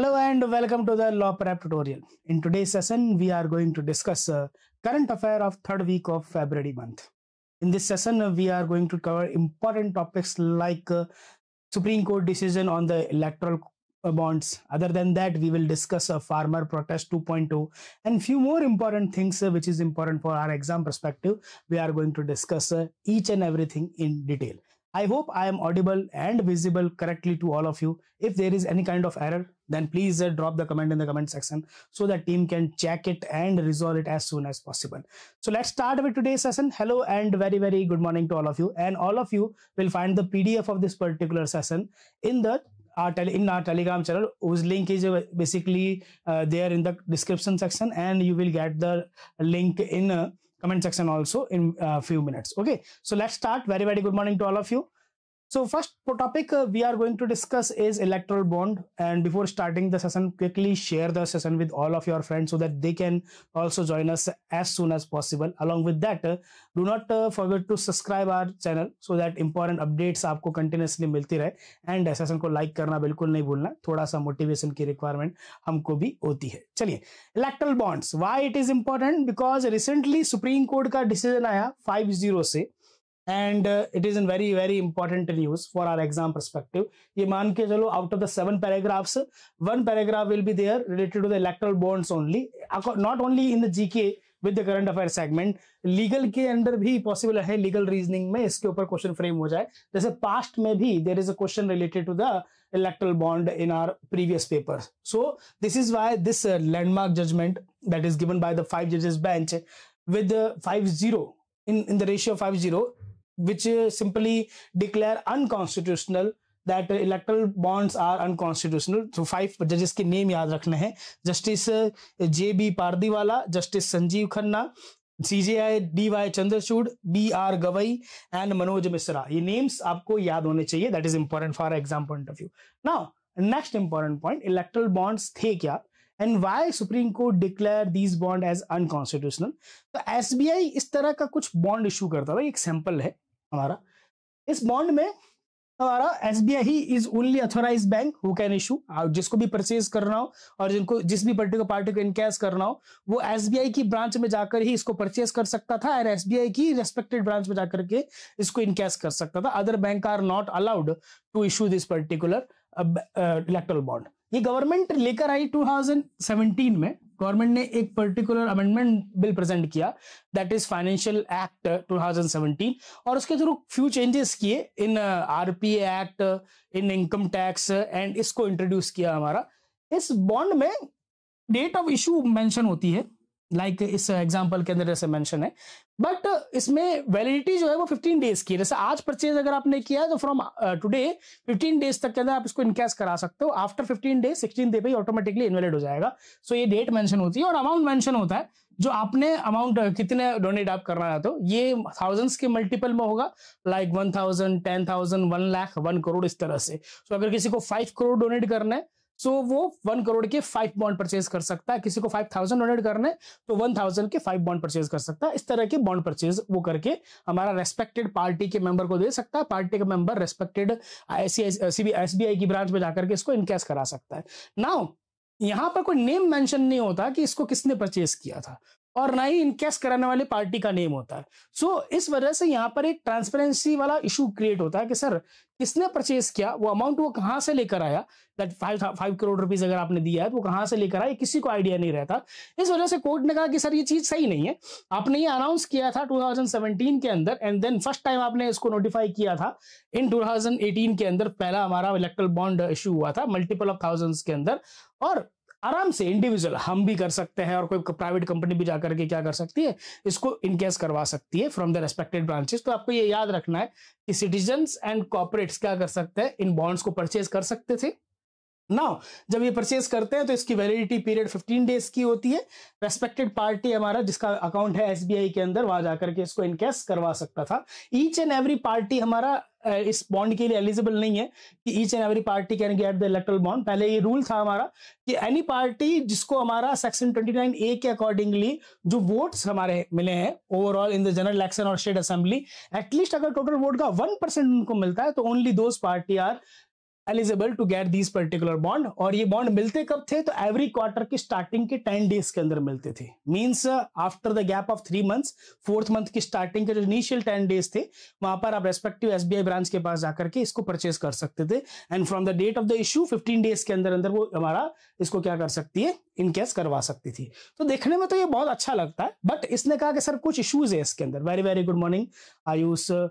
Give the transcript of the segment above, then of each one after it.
Hello and welcome to the Law Prep tutorial. In today's session, we are going to discuss uh, current affair of third week of February month. In this session, uh, we are going to cover important topics like uh, Supreme Court decision on the electoral bonds. Other than that, we will discuss a uh, farmer protest 2.2 and few more important things uh, which is important for our exam perspective. We are going to discuss uh, each and everything in detail. I hope I am audible and visible correctly to all of you. If there is any kind of error, then please uh, drop the comment in the comment section so that team can check it and resolve it as soon as possible. So let's start with today's session. Hello and very, very good morning to all of you. And all of you will find the PDF of this particular session in the our in our telegram channel whose link is uh, basically uh, there in the description section and you will get the link in uh, comment section also in a uh, few minutes okay so let's start very very good morning to all of you So first topic uh, we are going to discuss is electoral bond and before starting the session quickly share the session with all of your friends so that they can also join us as soon as possible along with that uh, do not uh, forget to subscribe our channel so that important updates aapko continuously milti rahe and session ko like karna bilkul nahi bhulna thoda sa motivation ki requirement humko bhi hoti hai chaliye electoral bonds why it is important because recently Supreme Court ka decision aaya 50 se and it is in very very important news for our exam perspective ये मान के चलो out of the seven paragraphs one paragraph will be there related to the electoral bonds only not only in the GK with the current affair segment legal के अंदर भी possible है legal reasoning में इसके ऊपर क्वेश्चन फ्रेम हो जाए जैसे पास्ट में भी there is a question related to the electoral bond in our previous paper so this is why this landmark judgement that is given by the five जजेस bench with five zero in, in the ratio of 5 0 which uh, simply declare unconstitutional that electoral bonds are unconstitutional तो five जजेस के name याद रखने हैं Justice J B Pardiwala Justice Sanjiv Khanna CJI D Y Chandrachud B R Gavai and Manoj Mishra ये names आपको याद होने चाहिए that is important for exam point of view now next important point electoral bonds थे क्या and why Supreme Court declare these bond as unconstitutional तो SBI इस तरह का कुछ बॉन्ड इशू करता था एक सैंपल है हमारा इस बॉन्ड में हमारा एस बी ही is only authorize bank who can issue जिसको भी परचेज करना हो और जिनको जिस भी पर्टिकुलर पार्टी को इनकैश करना हो वो एस बी आई की ब्रांच में जाकर ही इसको परचेज कर सकता था एंड एस की रेस्पेक्टेड ब्रांच में जाकर के इसको इनकैश कर सकता था other bank are not allowed to issue this particular electoral bond ये गवर्नमेंट लेकर आई 2017 में गवर्नमेंट ने एक पर्टिकुलर अमेंडमेंट बिल प्रेजेंट किया दैट इज फाइनेंशियल एक्ट 2017 और उसके थ्रू फ्यू चेंजेस किए in RPA act in income tax and इसको इंट्रोड्यूस किया हमारा इस बॉन्ड में डेट ऑफ इशू मेंशन होती है लाइक इस एग्जाम्पल के अंदर जैसे मेंशन है बट इसमें वैलिडिटी जो है वो 15 डेज की है जैसे आज परचेज अगर आपने किया तो फ्रॉम टुडे 15 डेज तक के अंदर आप इसको इनकैश करा सकते हो आफ्टर 15 डेज 16 डे पे ऑटोमेटिकली इनवेलिड हो जाएगा सो so, ये डेट मेंशन होती है और अमाउंट मेंशन होता है जो आपने अमाउंट uh, कितने डोनेट आप करना चाहते हो ये थाउजेंड्स के मल्टीपल में होगा like one thousand ten thousand one lakh one crore इस तरह से सो so, अगर किसी को फाइव करोड़ डोनेट करना है सो so, वो वन करोड़ के फाइव बॉन्ड परचेज कर सकता है किसी को फाइव थाउजेंड डोनेट करना है तो वन थाउजेंड के फाइव बॉन्ड परचेज कर सकता है इस तरह के बॉन्ड परचेज वो करके हमारा रेस्पेक्टेड पार्टी के मेंबर को दे सकता है पार्टी का मेंबर रेस्पेक्टेड एसबीआई की ब्रांच में जाकर के इसको इनकैश करा सकता है नाउ यहां पर कोई नेम मेंशन नहीं होता कि इसको किसने परचेज किया था और ना ही इनकेस कराने वाले पार्टी का नेम होता है सो so, इस वजह से यहाँ पर एक ट्रांसपेरेंसी वाला इशू क्रिएट होता है कि सर किसने परचेज किया वो अमाउंट वो कहाँ से लेकर आया that five five crore rupees अगर आपने दिया है तो वो कहाँ से लेकर आया किसी को आइडिया नहीं रहता इस वजह से कोर्ट ने कहा कि सर ये चीज सही नहीं है आपने ये अनाउंस किया था टू के अंदर एंड देन फर्स्ट टाइम आपने इसको नोटिफाई किया था इन टू के अंदर पहला हमारा इलेक्ट्रल बॉन्ड इशू हुआ था मल्टीपल ऑफ थाउजेंड के अंदर और आराम से इंडिविजुअल हम भी कर सकते हैं और कोई प्राइवेट कंपनी भी जाकर के क्या कर सकती है इसको इनकेस करवा सकती है फ्रॉम द रेस्पेक्टेड ब्रांचेस तो आपको ये याद रखना है कि सिटीजन एंड कॉपोरेट्स क्या कर सकते हैं इन बॉन्ड्स को परचेज कर सकते थे नाउ जब ये परचेज करते हैं तो इसकी वैलिडिटी पीरियड 15 डेज की होती है रेस्पेक्टेड पार्टी हमारा जिसका अकाउंट है एसबीआई के अंदर वहां जाकर के इसको इनकेस करवा सकता था ईच एंड एवरी पार्टी हमारा इस बॉन्ड के लिए एलिजिबल नहीं है कि each and every party can get the electoral bond पहले ये रूल था हमारा कि एनी पार्टी जिसको हमारा सेक्शन 29 ए के अकॉर्डिंगली जो वोट्स हमारे मिले हैं overall in the general election और स्टेट असेंबली एटलीस्ट अगर टोटल वोट का वन परसेंट उनको मिलता है तो only those party are eligible to get these particular bond और ये बॉन्ड मिलते कब थे तो एवरी क्वार्टर की स्टार्टिंग के टेन डेज के अंदर मिलते थे means after the gap of three months fourth month की स्टार्टिंग के जो इनिशियल टेन डेज थे वहां पर आप रेस्पेक्टिव एसबीआई ब्रांच के पास जाकर के इसको परचेज कर सकते थे and from the date of the issue fifteen days के अंदर अंदर वो हमारा इसको क्या कर सकती है इनकेस करवा सकती थी तो देखने में तो ये बहुत अच्छा लगता है बट इसने कहा कि सर कुछ इशूज है इसके अंदर very very good morning Ayush uh,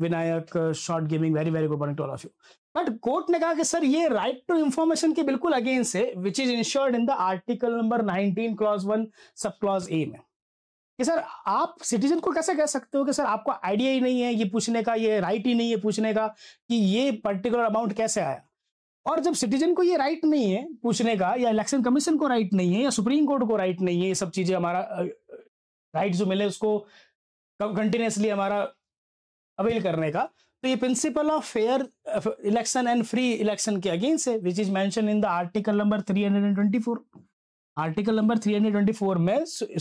Vinayak short gaming very very good morning to all of you but court ने कहा कि सर ये राइट टू इंफॉर्मेशन के बिल्कुल अगेंस्ट है which is ensured in the article number 19 clause one sub clause A में कि sir आप सिटीजन को कैसे कह सकते हो कि सर आपको आइडिया ही नहीं है ये पूछने का ये राइट ही नहीं है पूछने का कि ये पर्टिकुलर अमाउंट कैसे आया और जब सिटीजन को ये राइट नहीं है पूछने का या इलेक्शन कमीशन को राइट नहीं है या सुप्रीम कोर्ट को राइट नहीं है ये सब चीजें हमारा राइट जो मिले उसको कंटिन्यूसली हमारा अवेल करने का तो ये principle of fair election and free election के अगेंस्ट है which is mention in the article number three hundred and twenty four article number 324 में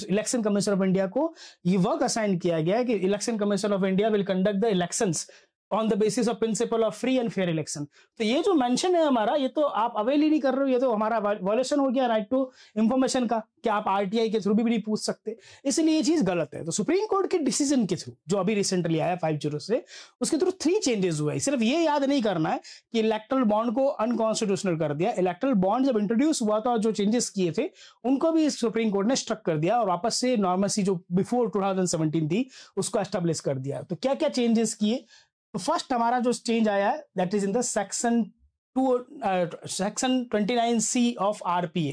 इलेक्शन कमीशन ऑफ इंडिया को ये वर्क असाइन किया गया है कि election commission of India will conduct the elections on the basis of principle of free and fair election तो ये जो मेंशन है हमारा ये तो आप अवेल ही नहीं कर रहे हो ये तो हमारा वॉल्यूशन हो गया राइट टू इंफॉर्मेशन का कि आप आरटीआई के थ्रू भी नहीं पूछ सकते इसलिए ये चीज गलत है तो सुप्रीम कोर्ट के डिसीजन के थ्रू जो अभी रिसेंटली आया फाइव जीरो से उसके थ्रू थ्री चेंजेस हुए सिर्फ ये याद नहीं करना है कि इलेक्ट्रल बॉन्ड को अनकॉन्स्टिट्यूशनल कर दिया इलेक्ट्रल बॉन्ड जब इंट्रोड्यूस हुआ था और जो चेंजेस किए थे उनको भी सुप्रीम कोर्ट ने स्ट्रक कर दिया और वापस से नॉर्मल सी जो बिफोर टू थी उसको एस्टेब्लिश कर दिया तो क्या क्या चेंजेस किए तो फर्स्ट हमारा जो चेंज आया है that is in the section two section twenty nine C of RPA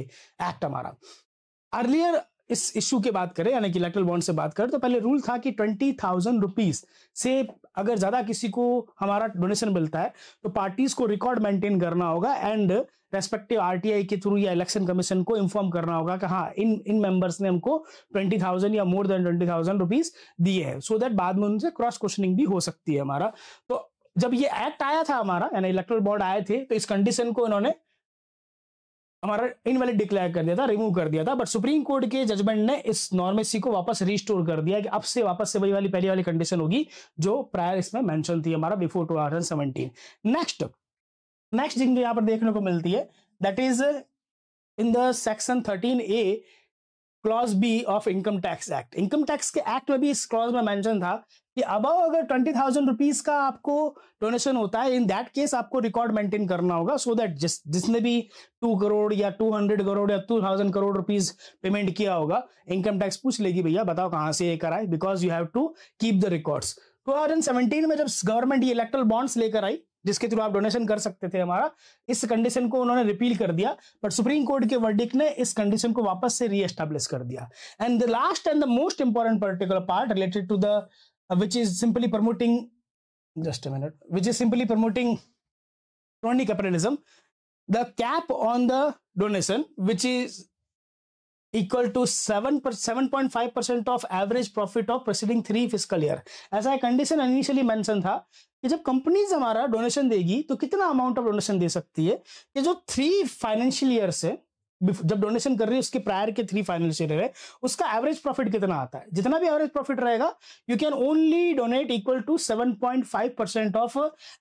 act हमारा अर्लियर इस इश्यू की बात करें यानी कि इलेक्ट्रल बॉन्ड से बात करें तो पहले रूल था कि ट्वेंटी थाउजेंड रुपीज से अगर ज्यादा किसी को हमारा डोनेशन मिलता है तो पार्टीज को रिकॉर्ड मेंटेन करना होगा एंड रेस्पेक्टिव आरटीआई के थ्रू या इलेक्शन कमीशन को इन्फॉर्म करना होगा कि हाँ इन इन मेंबर्स ने हमको ट्वेंटी थाउजेंड या more than twenty thousand rupees दिए हैं सो दैट बाद में उनसे क्रॉस क्वेश्चनिंग भी हो सकती है हमारा तो जब ये एक्ट आया था हमारा यानी इलेक्ट्रल बोर्ड आए थे तो इस कंडीशन को इन्होंने हमारा इनवैलिड डिक्लेयर कर दिया था रिमूव कर दिया था बट सुप्रीम कोर्ट के जजमेंट ने इस नॉर्मेसी को वापस रिस्टोर कर दिया कि अब से वापस से वही वाली पहली वाली कंडीशन होगी जो प्रायर इसमें मेंशन थी हमारा before two thousand seventeen next next जिनको यहाँ पर देखने को मिलती है that is in the section thirteen A clause B of income tax act income tax के एक्ट में भी इस क्लॉज में मेंशन था कि अबाव अगर ट्वेंटी थाउजेंड रुपीज का आपको डोनेशन होता है इन दैट केस आपको रिकॉर्ड मेंटेन करना होगा सो दैट जिस जिसने भी टू करोड़ या टू हंड्रेड करोड़ या two thousand crore rupees payment किया होगा इनकम टैक्स पूछ लेगी भैया बताओ कहां से ये कराए because you have to keep the records 2017 में जब गवर्नमेंट ये इलेक्ट्रल बॉन्ड्स लेकर आई जिसके थ्रू आप डोनेशन कर सकते थे हमारा इस कंडीशन को उन्होंने रिपील कर दिया बट सुप्रीम कोर्ट के वर्डिक ने इस कंडीशन को वापस से रीएस्टैब्लिश कर दिया and the last and the most important particular part related to the which is simply promoting just a minute which is simply promoting crony capitalism the cap on the donation which is equal to 7 7.5 of average profit of preceding preceding fiscal year as i condition initially mentioned tha था कि जब companies हमारा donation देगी तो कितना amount of donation दे सकती है ये जो थ्री फाइनेंशियल ईयर है जब डोनेशन कर रही है उसके प्रायर के थ्री फाइनल शेयर है उसका एवरेज प्रॉफिट कितना आता है जितना भी एवरेज प्रॉफिट रहेगा you can only donate equal to 7.5 percent of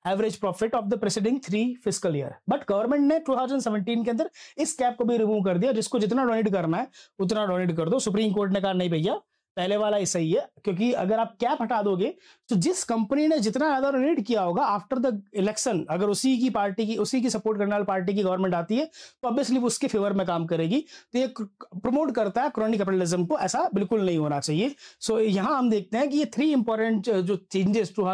average profit of the preceding three physical year but government ने 2017 के अंदर इस कैप को भी रिमूव कर दिया जिसको जितना डोनेट करना है उतना डोनेट कर दो सुप्रीम कोर्ट ने कहा नहीं भैया पहले वाला ही सही है क्योंकि अगर आप कैप हटा दोगे तो जिस कंपनी ने जितना ज्यादा डोनेट किया होगा आफ्टर द इलेक्शन अगर उसी की पार्टी की उसी की सपोर्ट करने वाली पार्टी की गवर्नमेंट आती है तो ऑब्वियसली वो उसके फेवर में काम करेगी तो ये प्रमोट करता है क्रोनिक कैपिटलिज्म को ऐसा बिल्कुल नहीं होना चाहिए सो so, यहाँ हम देखते हैं कि ये थ्री इंपॉर्टेंट जो चेंजेस टू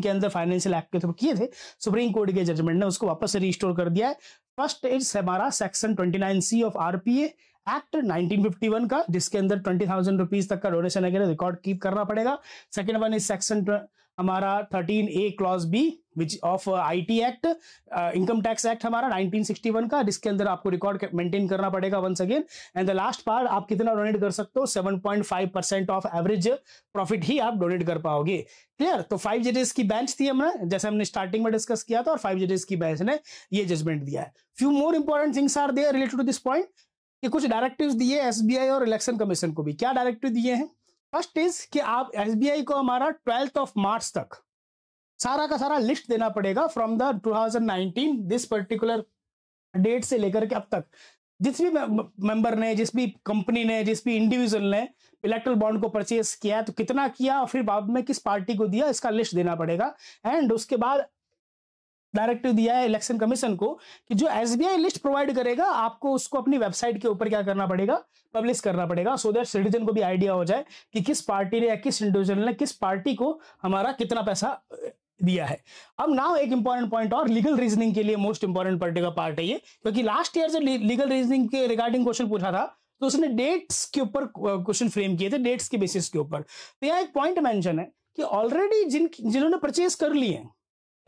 के अंदर फाइनेंशियल एक्ट के थ्रू किए थे सुप्रीम कोर्ट के जजमेंट ने उसको वापस रिस्टोर कर दिया है फर्स्ट इज हमारा section twenty C of RPA act 1951 का जिसके अंदर ट्वेंटी थाउजेंड रुपीज तक का डोनेशन वगैरह रिकॉर्ड कीप करना पड़ेगा सेकंड वन इज सेक्शन हमारा 13 A clause B which of IT act income tax act हमारा 1961 का जिसके अंदर आपको रिकॉर्ड मेंटेन करना पड़ेगा once again and the last part आप कितना डोनेट कर सकते हो 7.5 परसेंट ऑफ एवरेज प्रॉफिट ही आप डोनेट कर पाओगे क्लियर तो फाइव जजेस की बेंच थी हमने जैसे हमने स्टार्टिंग में डिस्कस किया था और फाइव जजेस की बेंच ने ये जजमेंट दिया है few more important things are there related to this point कि कुछ डायरेक्टिव दिए एसबीआई और इलेक्शन कमीशन को भी क्या डायरेक्टिव दिए हैं फर्स्ट इज कि आप एसबीआई को हमारा ट्वेल्थ ऑफ मार्च तक सारा का सारा लिस्ट देना पड़ेगा from the 2019 this particular date से लेकर के अब तक जिस भी मेंबर ने जिस भी कंपनी ने जिस भी इंडिविजुअल ने इलेक्ट्रल बॉन्ड को परचेस किया तो कितना किया और फिर बाद में किस पार्टी को दिया इसका लिस्ट देना पड़ेगा एंड उसके बाद डायरेक्टिव दिया है इलेक्शन कमीशन को कि जो एसबीआई लिस्ट प्रोवाइड करेगा आपको उसको अपनी वेबसाइट के ऊपर क्या करना पड़ेगा पब्लिश करना पड़ेगा सो दैट सिटीजन को भी आइडिया हो जाए कि किस पार्टी ने या किस इंडिविजुअल ने किस पार्टी को हमारा कितना पैसा दिया है अब नाउ एक इंपॉर्टेंट पॉइंट और लीगल रीजनिंग के लिए मोस्ट इंपॉर्टेंट पार्टी का पार्ट है ये क्योंकि लास्ट ईयर जब लीगल रीजनिंग के रिगार्डिंग क्वेश्चन पूछा था तो उसने डेट्स के ऊपर क्वेश्चन फ्रेम किए थे डेट्स के बेसिस के ऊपर तो यहाँ एक पॉइंट मैंशन है कि ऑलरेडी जिन जिन्होंने परचेज कर लिए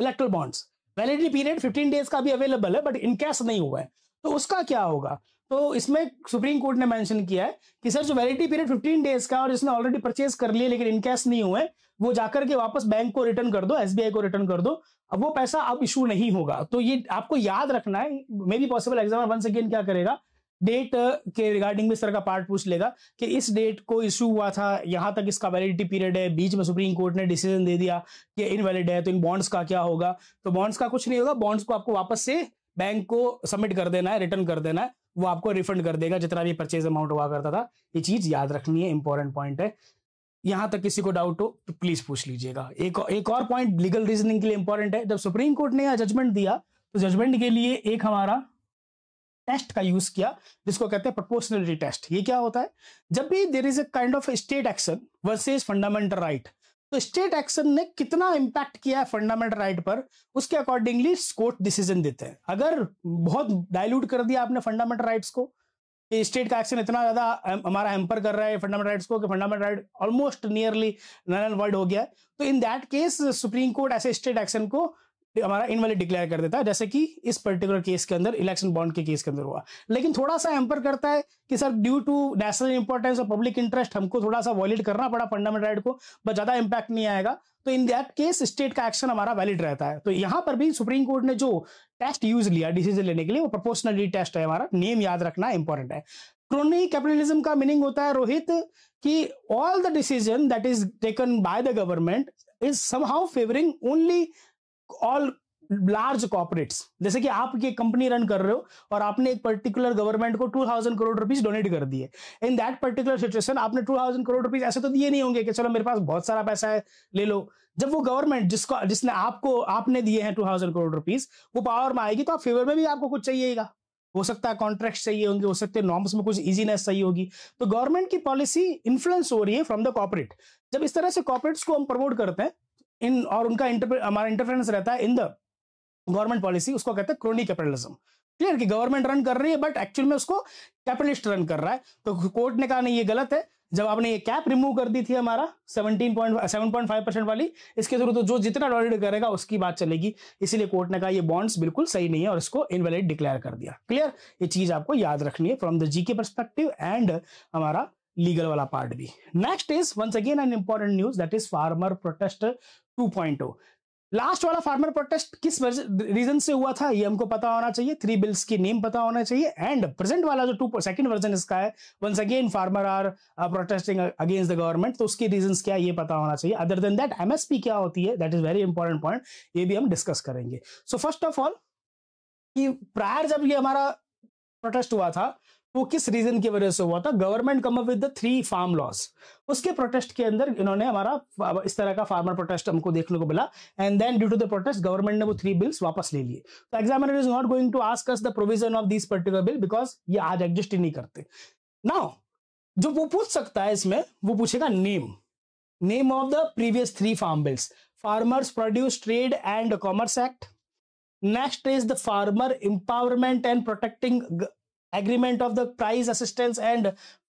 electoral bonds validity period 15 days का भी अवेलेबल है बट इन कैश नहीं हुआ है तो उसका क्या होगा तो इसमें सुप्रीम कोर्ट ने मेंशन किया है कि सर जो वैलिडिटी पीरियड 15 डेज का और इसने ऑलरेडी परचेज कर लिया लेकिन इनकेस नहीं हुए वो जाकर के वापस बैंक को रिटर्न कर दो एसबीआई को रिटर्न कर दो अब वो पैसा अब इशू नहीं होगा तो ये आपको याद रखना है may be possible exam one second क्या करेगा डेट uh, के रिगार्डिंग भी सर का पार्ट पूछ लेगा कि इस डेट को इश्यू हुआ था यहां तक इसका वैलिडिटी पीरियड है बीच में सुप्रीम कोर्ट ने डिसीजन दे दिया कि इनवैलिड है तो इन बॉन्ड्स का क्या होगा तो बॉन्ड्स का कुछ नहीं होगा बॉन्ड्स को आपको वापस से बैंक को सबमिट कर देना है रिटर्न कर देना है वो आपको रिफंड कर देगा जितना भी परचेज अमाउंट हुआ करता था ये चीज याद रखनी है इंपॉर्टेंट पॉइंट है यहां तक किसी को डाउट हो तो प्लीज पूछ लीजिएगा एक एक और पॉइंट लीगल रीजनिंग के लिए इंपॉर्टेंट है जब सुप्रीम कोर्ट ने यह जजमेंट दिया तो जजमेंट के लिए एक हमारा टेस्ट का यूज किया जिसको कहते हैं प्रोपोर्शनलिटी टेस्ट ये क्या होता है जब भी there is a kind of state action versus fundamental right तो स्टेट एक्शन ने कितना इंपैक्ट किया है फंडामेंटल राइट पर उसके अकॉर्डिंगली कोर्ट डिसीजन देते हैं अगर बहुत डायल्यूट कर दिया आपने फंडामेंटल राइट्स को कि स्टेट का एक्शन इतना ज्यादा हमारा हेम्पर कर रहा है फंडामेंटल राइट्स को कि fundamental right almost nearly null and void हो गया तो in that case supreme court ऐसे स्टेट एक्शन को हमारा इनवैलिड डिक्लेयर कर देता है जैसे कि इस पर्टिकुलर केस के अंदर इलेक्शन बॉन्ड के केस के अंदर हुआ लेकिन थोड़ा सा एम्पर करता है कि sir due to national importance और पब्लिक इंटरेस्ट हमको थोड़ा सा वॉलिड करना पड़ा फंडामेंटल राइट को बट ज्यादा इंपैक्ट नहीं आएगा तो इन दैट केस स्टेट का एक्शन हमारा वैलिड रहता है तो यहां पर भी सुप्रीम कोर्ट ने जो टेस्ट यूज लिया डिसीजन लेने के लिए वो प्रोपोर्शनलिटी टेस्ट है हमारा नेम याद रखना इंपॉर्टेंट है क्रोनी कैपिटलिज्म का मीनिंग होता है रोहित कि all the decision that is taken by the government is somehow favouring only all large corporates जैसे कि आप ये कंपनी रन कर रहे हो और आपने एक पर्टिकुलर गवर्नमेंट को 2000 करोड़ रुपीस डोनेट कर दिए इन दैट पर्टिकुलर सिचुएशन आपने 2000 करोड़ रुपीस ऐसे तो दिए नहीं होंगे कि चलो मेरे पास बहुत सारा पैसा है ले लो जब वो गवर्नमेंट जिसको जिसने आपको आपने दिए हैं 2000 करोड़ रुपीज वो पावर में आएगी तो आप फेवर में भी आपको कुछ चाहिएगा हो सकता है कॉन्ट्रैक्ट चाहिए होंगे हो सकते हैं नॉर्म्स में कुछ इजीनेस चाहिए होगी तो गवर्नमेंट की पॉलिसी इन्फ्लुएंस हो रही है फ्रॉम द कॉपोरेट जब इस तरह से कॉर्पोरेट्स को हम प्रमोट करते हैं इन और उनका हमारा इंटरफेरेंस रहता है इन द गवर्नमेंट पॉलिसी उसको कहते हैं क्रोनी कैपिटलिज्म क्लियर कि गवर्नमेंट रन कर रही है बट एक्चुअल में उसको कैपिटलिस्ट रन कर रहा है तो कोर्ट ने कहा नहीं ये गलत है जब आपने ये कैप रिमूव कर दी थी हमारा 17.7.5 परसेंट वाली इसके थ्रू तो जो जितना डॉलिड करेगा उसकी बात चलेगी इसीलिए कोर्ट ने कहा ये बॉन्ड्स बिल्कुल सही नहीं है और इसको इनवेलिड डिक्लेयर कर दिया क्लियर ये चीज आपको याद रखनी है from the G K perspective and हमारा लीगल वाला पार्ट भी next is once again an important news that is farmer protest 2.0 last वाला फार्मर प्रोटेस्ट किस रीजन से हुआ था ये हमको पता होना चाहिए थ्री बिल्स की नेम पता होना चाहिए एंड प्रेजेंट वाला जो टू सेकंड वर्जन इसका है once again farmer are protesting against the government तो उसके रीजन क्या ये पता होना चाहिए अदर देन दैट एमएसपी क्या होती है that is very important point ये भी हम डिस्कस करेंगे सो फर्स्ट ऑफ ऑल कि प्रायर जब ये हमारा प्रोटेस्ट हुआ था वो किस रीजन की वजह से हुआ था government come up with the three farm laws उसके प्रोटेस्ट के अंदर इन्होंने हमारा इस तरह का फार्मर प्रोटेस्ट हमको देखने को मिला and then due to the protest government ने वो थ्री बिल्स वापस ले लिए तो examiner is not going to ask us the provision of this particular bill because ये आज एग्जिस्ट ही नहीं करते नाउ जो वो पूछ सकता है इसमें वो पूछेगा name name of the previous three farm bills farmers produce trade and commerce act next is the farmer empowerment and protecting agreement of the price assistance and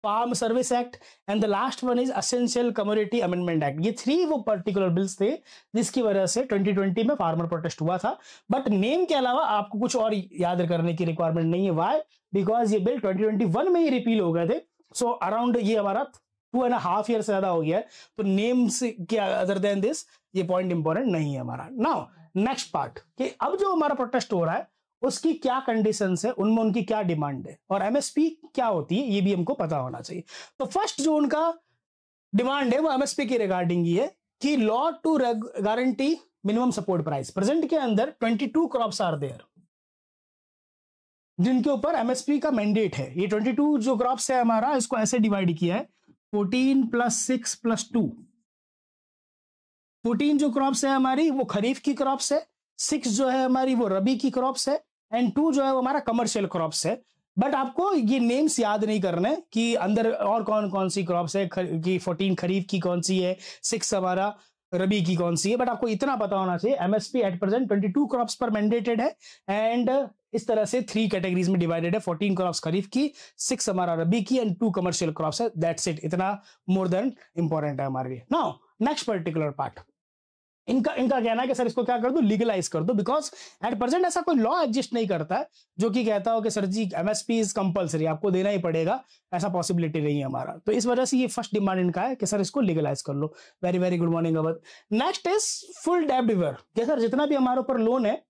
farm service act and the last one is essential commodity amendment act ये three वो particular bills थे जिसकी वजह से 2020 में farmer protest हुआ था but name के अलावा आपको कुछ और याद करने की रिक्वायरमेंट नहीं है वाई बिकॉज ये बिल 2021 में ही रिपील हो गए थे सो so, अराउंड ये हमारा टू एंड हाफ ईयर से ज्यादा हो गया है तो नेम्स के अदर देन दिस ये पॉइंट इंपॉर्टेंट नहीं है हमारा नाउ नेक्स्ट पार्ट कि अब जो हमारा प्रोटेस्ट हो रहा है उसकी क्या कंडीशन है उनमें उनकी क्या डिमांड है और एमएसपी क्या होती है ये भी हमको पता होना चाहिए तो फर्स्ट जो उनका डिमांड है वो एमएसपी की रिगार्डिंग ही है कि law to guarantee minimum support price present के अंदर 22 क्रॉप्स आर देयर जिनके ऊपर एमएसपी का मैंडेट है ये 22 जो क्रॉप्स है हमारा इसको ऐसे डिवाइड किया है 14 plus six plus two fourteen जो क्रॉप्स है हमारी वो खरीफ की क्रॉप्स है सिक्स जो है हमारी वो रबी की क्रॉप्स है एंड टू जो है वो हमारा कमर्शियल क्रॉप्स है बट आपको ये नेम्स याद नहीं करना है कि अंदर और कौन कौन सी क्रॉप्स है खर, कि फोर्टीन खरीफ की कौन सी है सिक्स हमारा रबी की कौन सी है बट आपको इतना पता होना चाहिए MSP at present twenty two crops पर मैंडेटेड है एंड इस तरह से थ्री कैटेगरीज में डिवाइडेड है फोर्टीन क्रॉप्स खरीफ की सिक्स हमारा रबी की एंड टू कमर्शियल क्रॉप्स है दैट्स इट इतना मोर देन इंपॉर्टेंट है हमारे लिए नाउ नेक्स्ट पर्टिकुलर पार्ट इनका इनका कहना है कि सर इसको क्या कर दो लीगलाइज कर दो बिकॉज एट प्रेजेंट ऐसा कोई लॉ एग्जिस्ट नहीं करता है जो कि कहता हो कि sir ji MSP is compulsory आपको देना ही पड़ेगा ऐसा पॉसिबिलिटी नहीं है हमारा तो इस वजह से ये फर्स्ट डिमांड इनका है कि सर इसको लीगलाइज कर लो very very good morning Awadh next is full debt waiver sir जितना भी हमारे ऊपर लोन है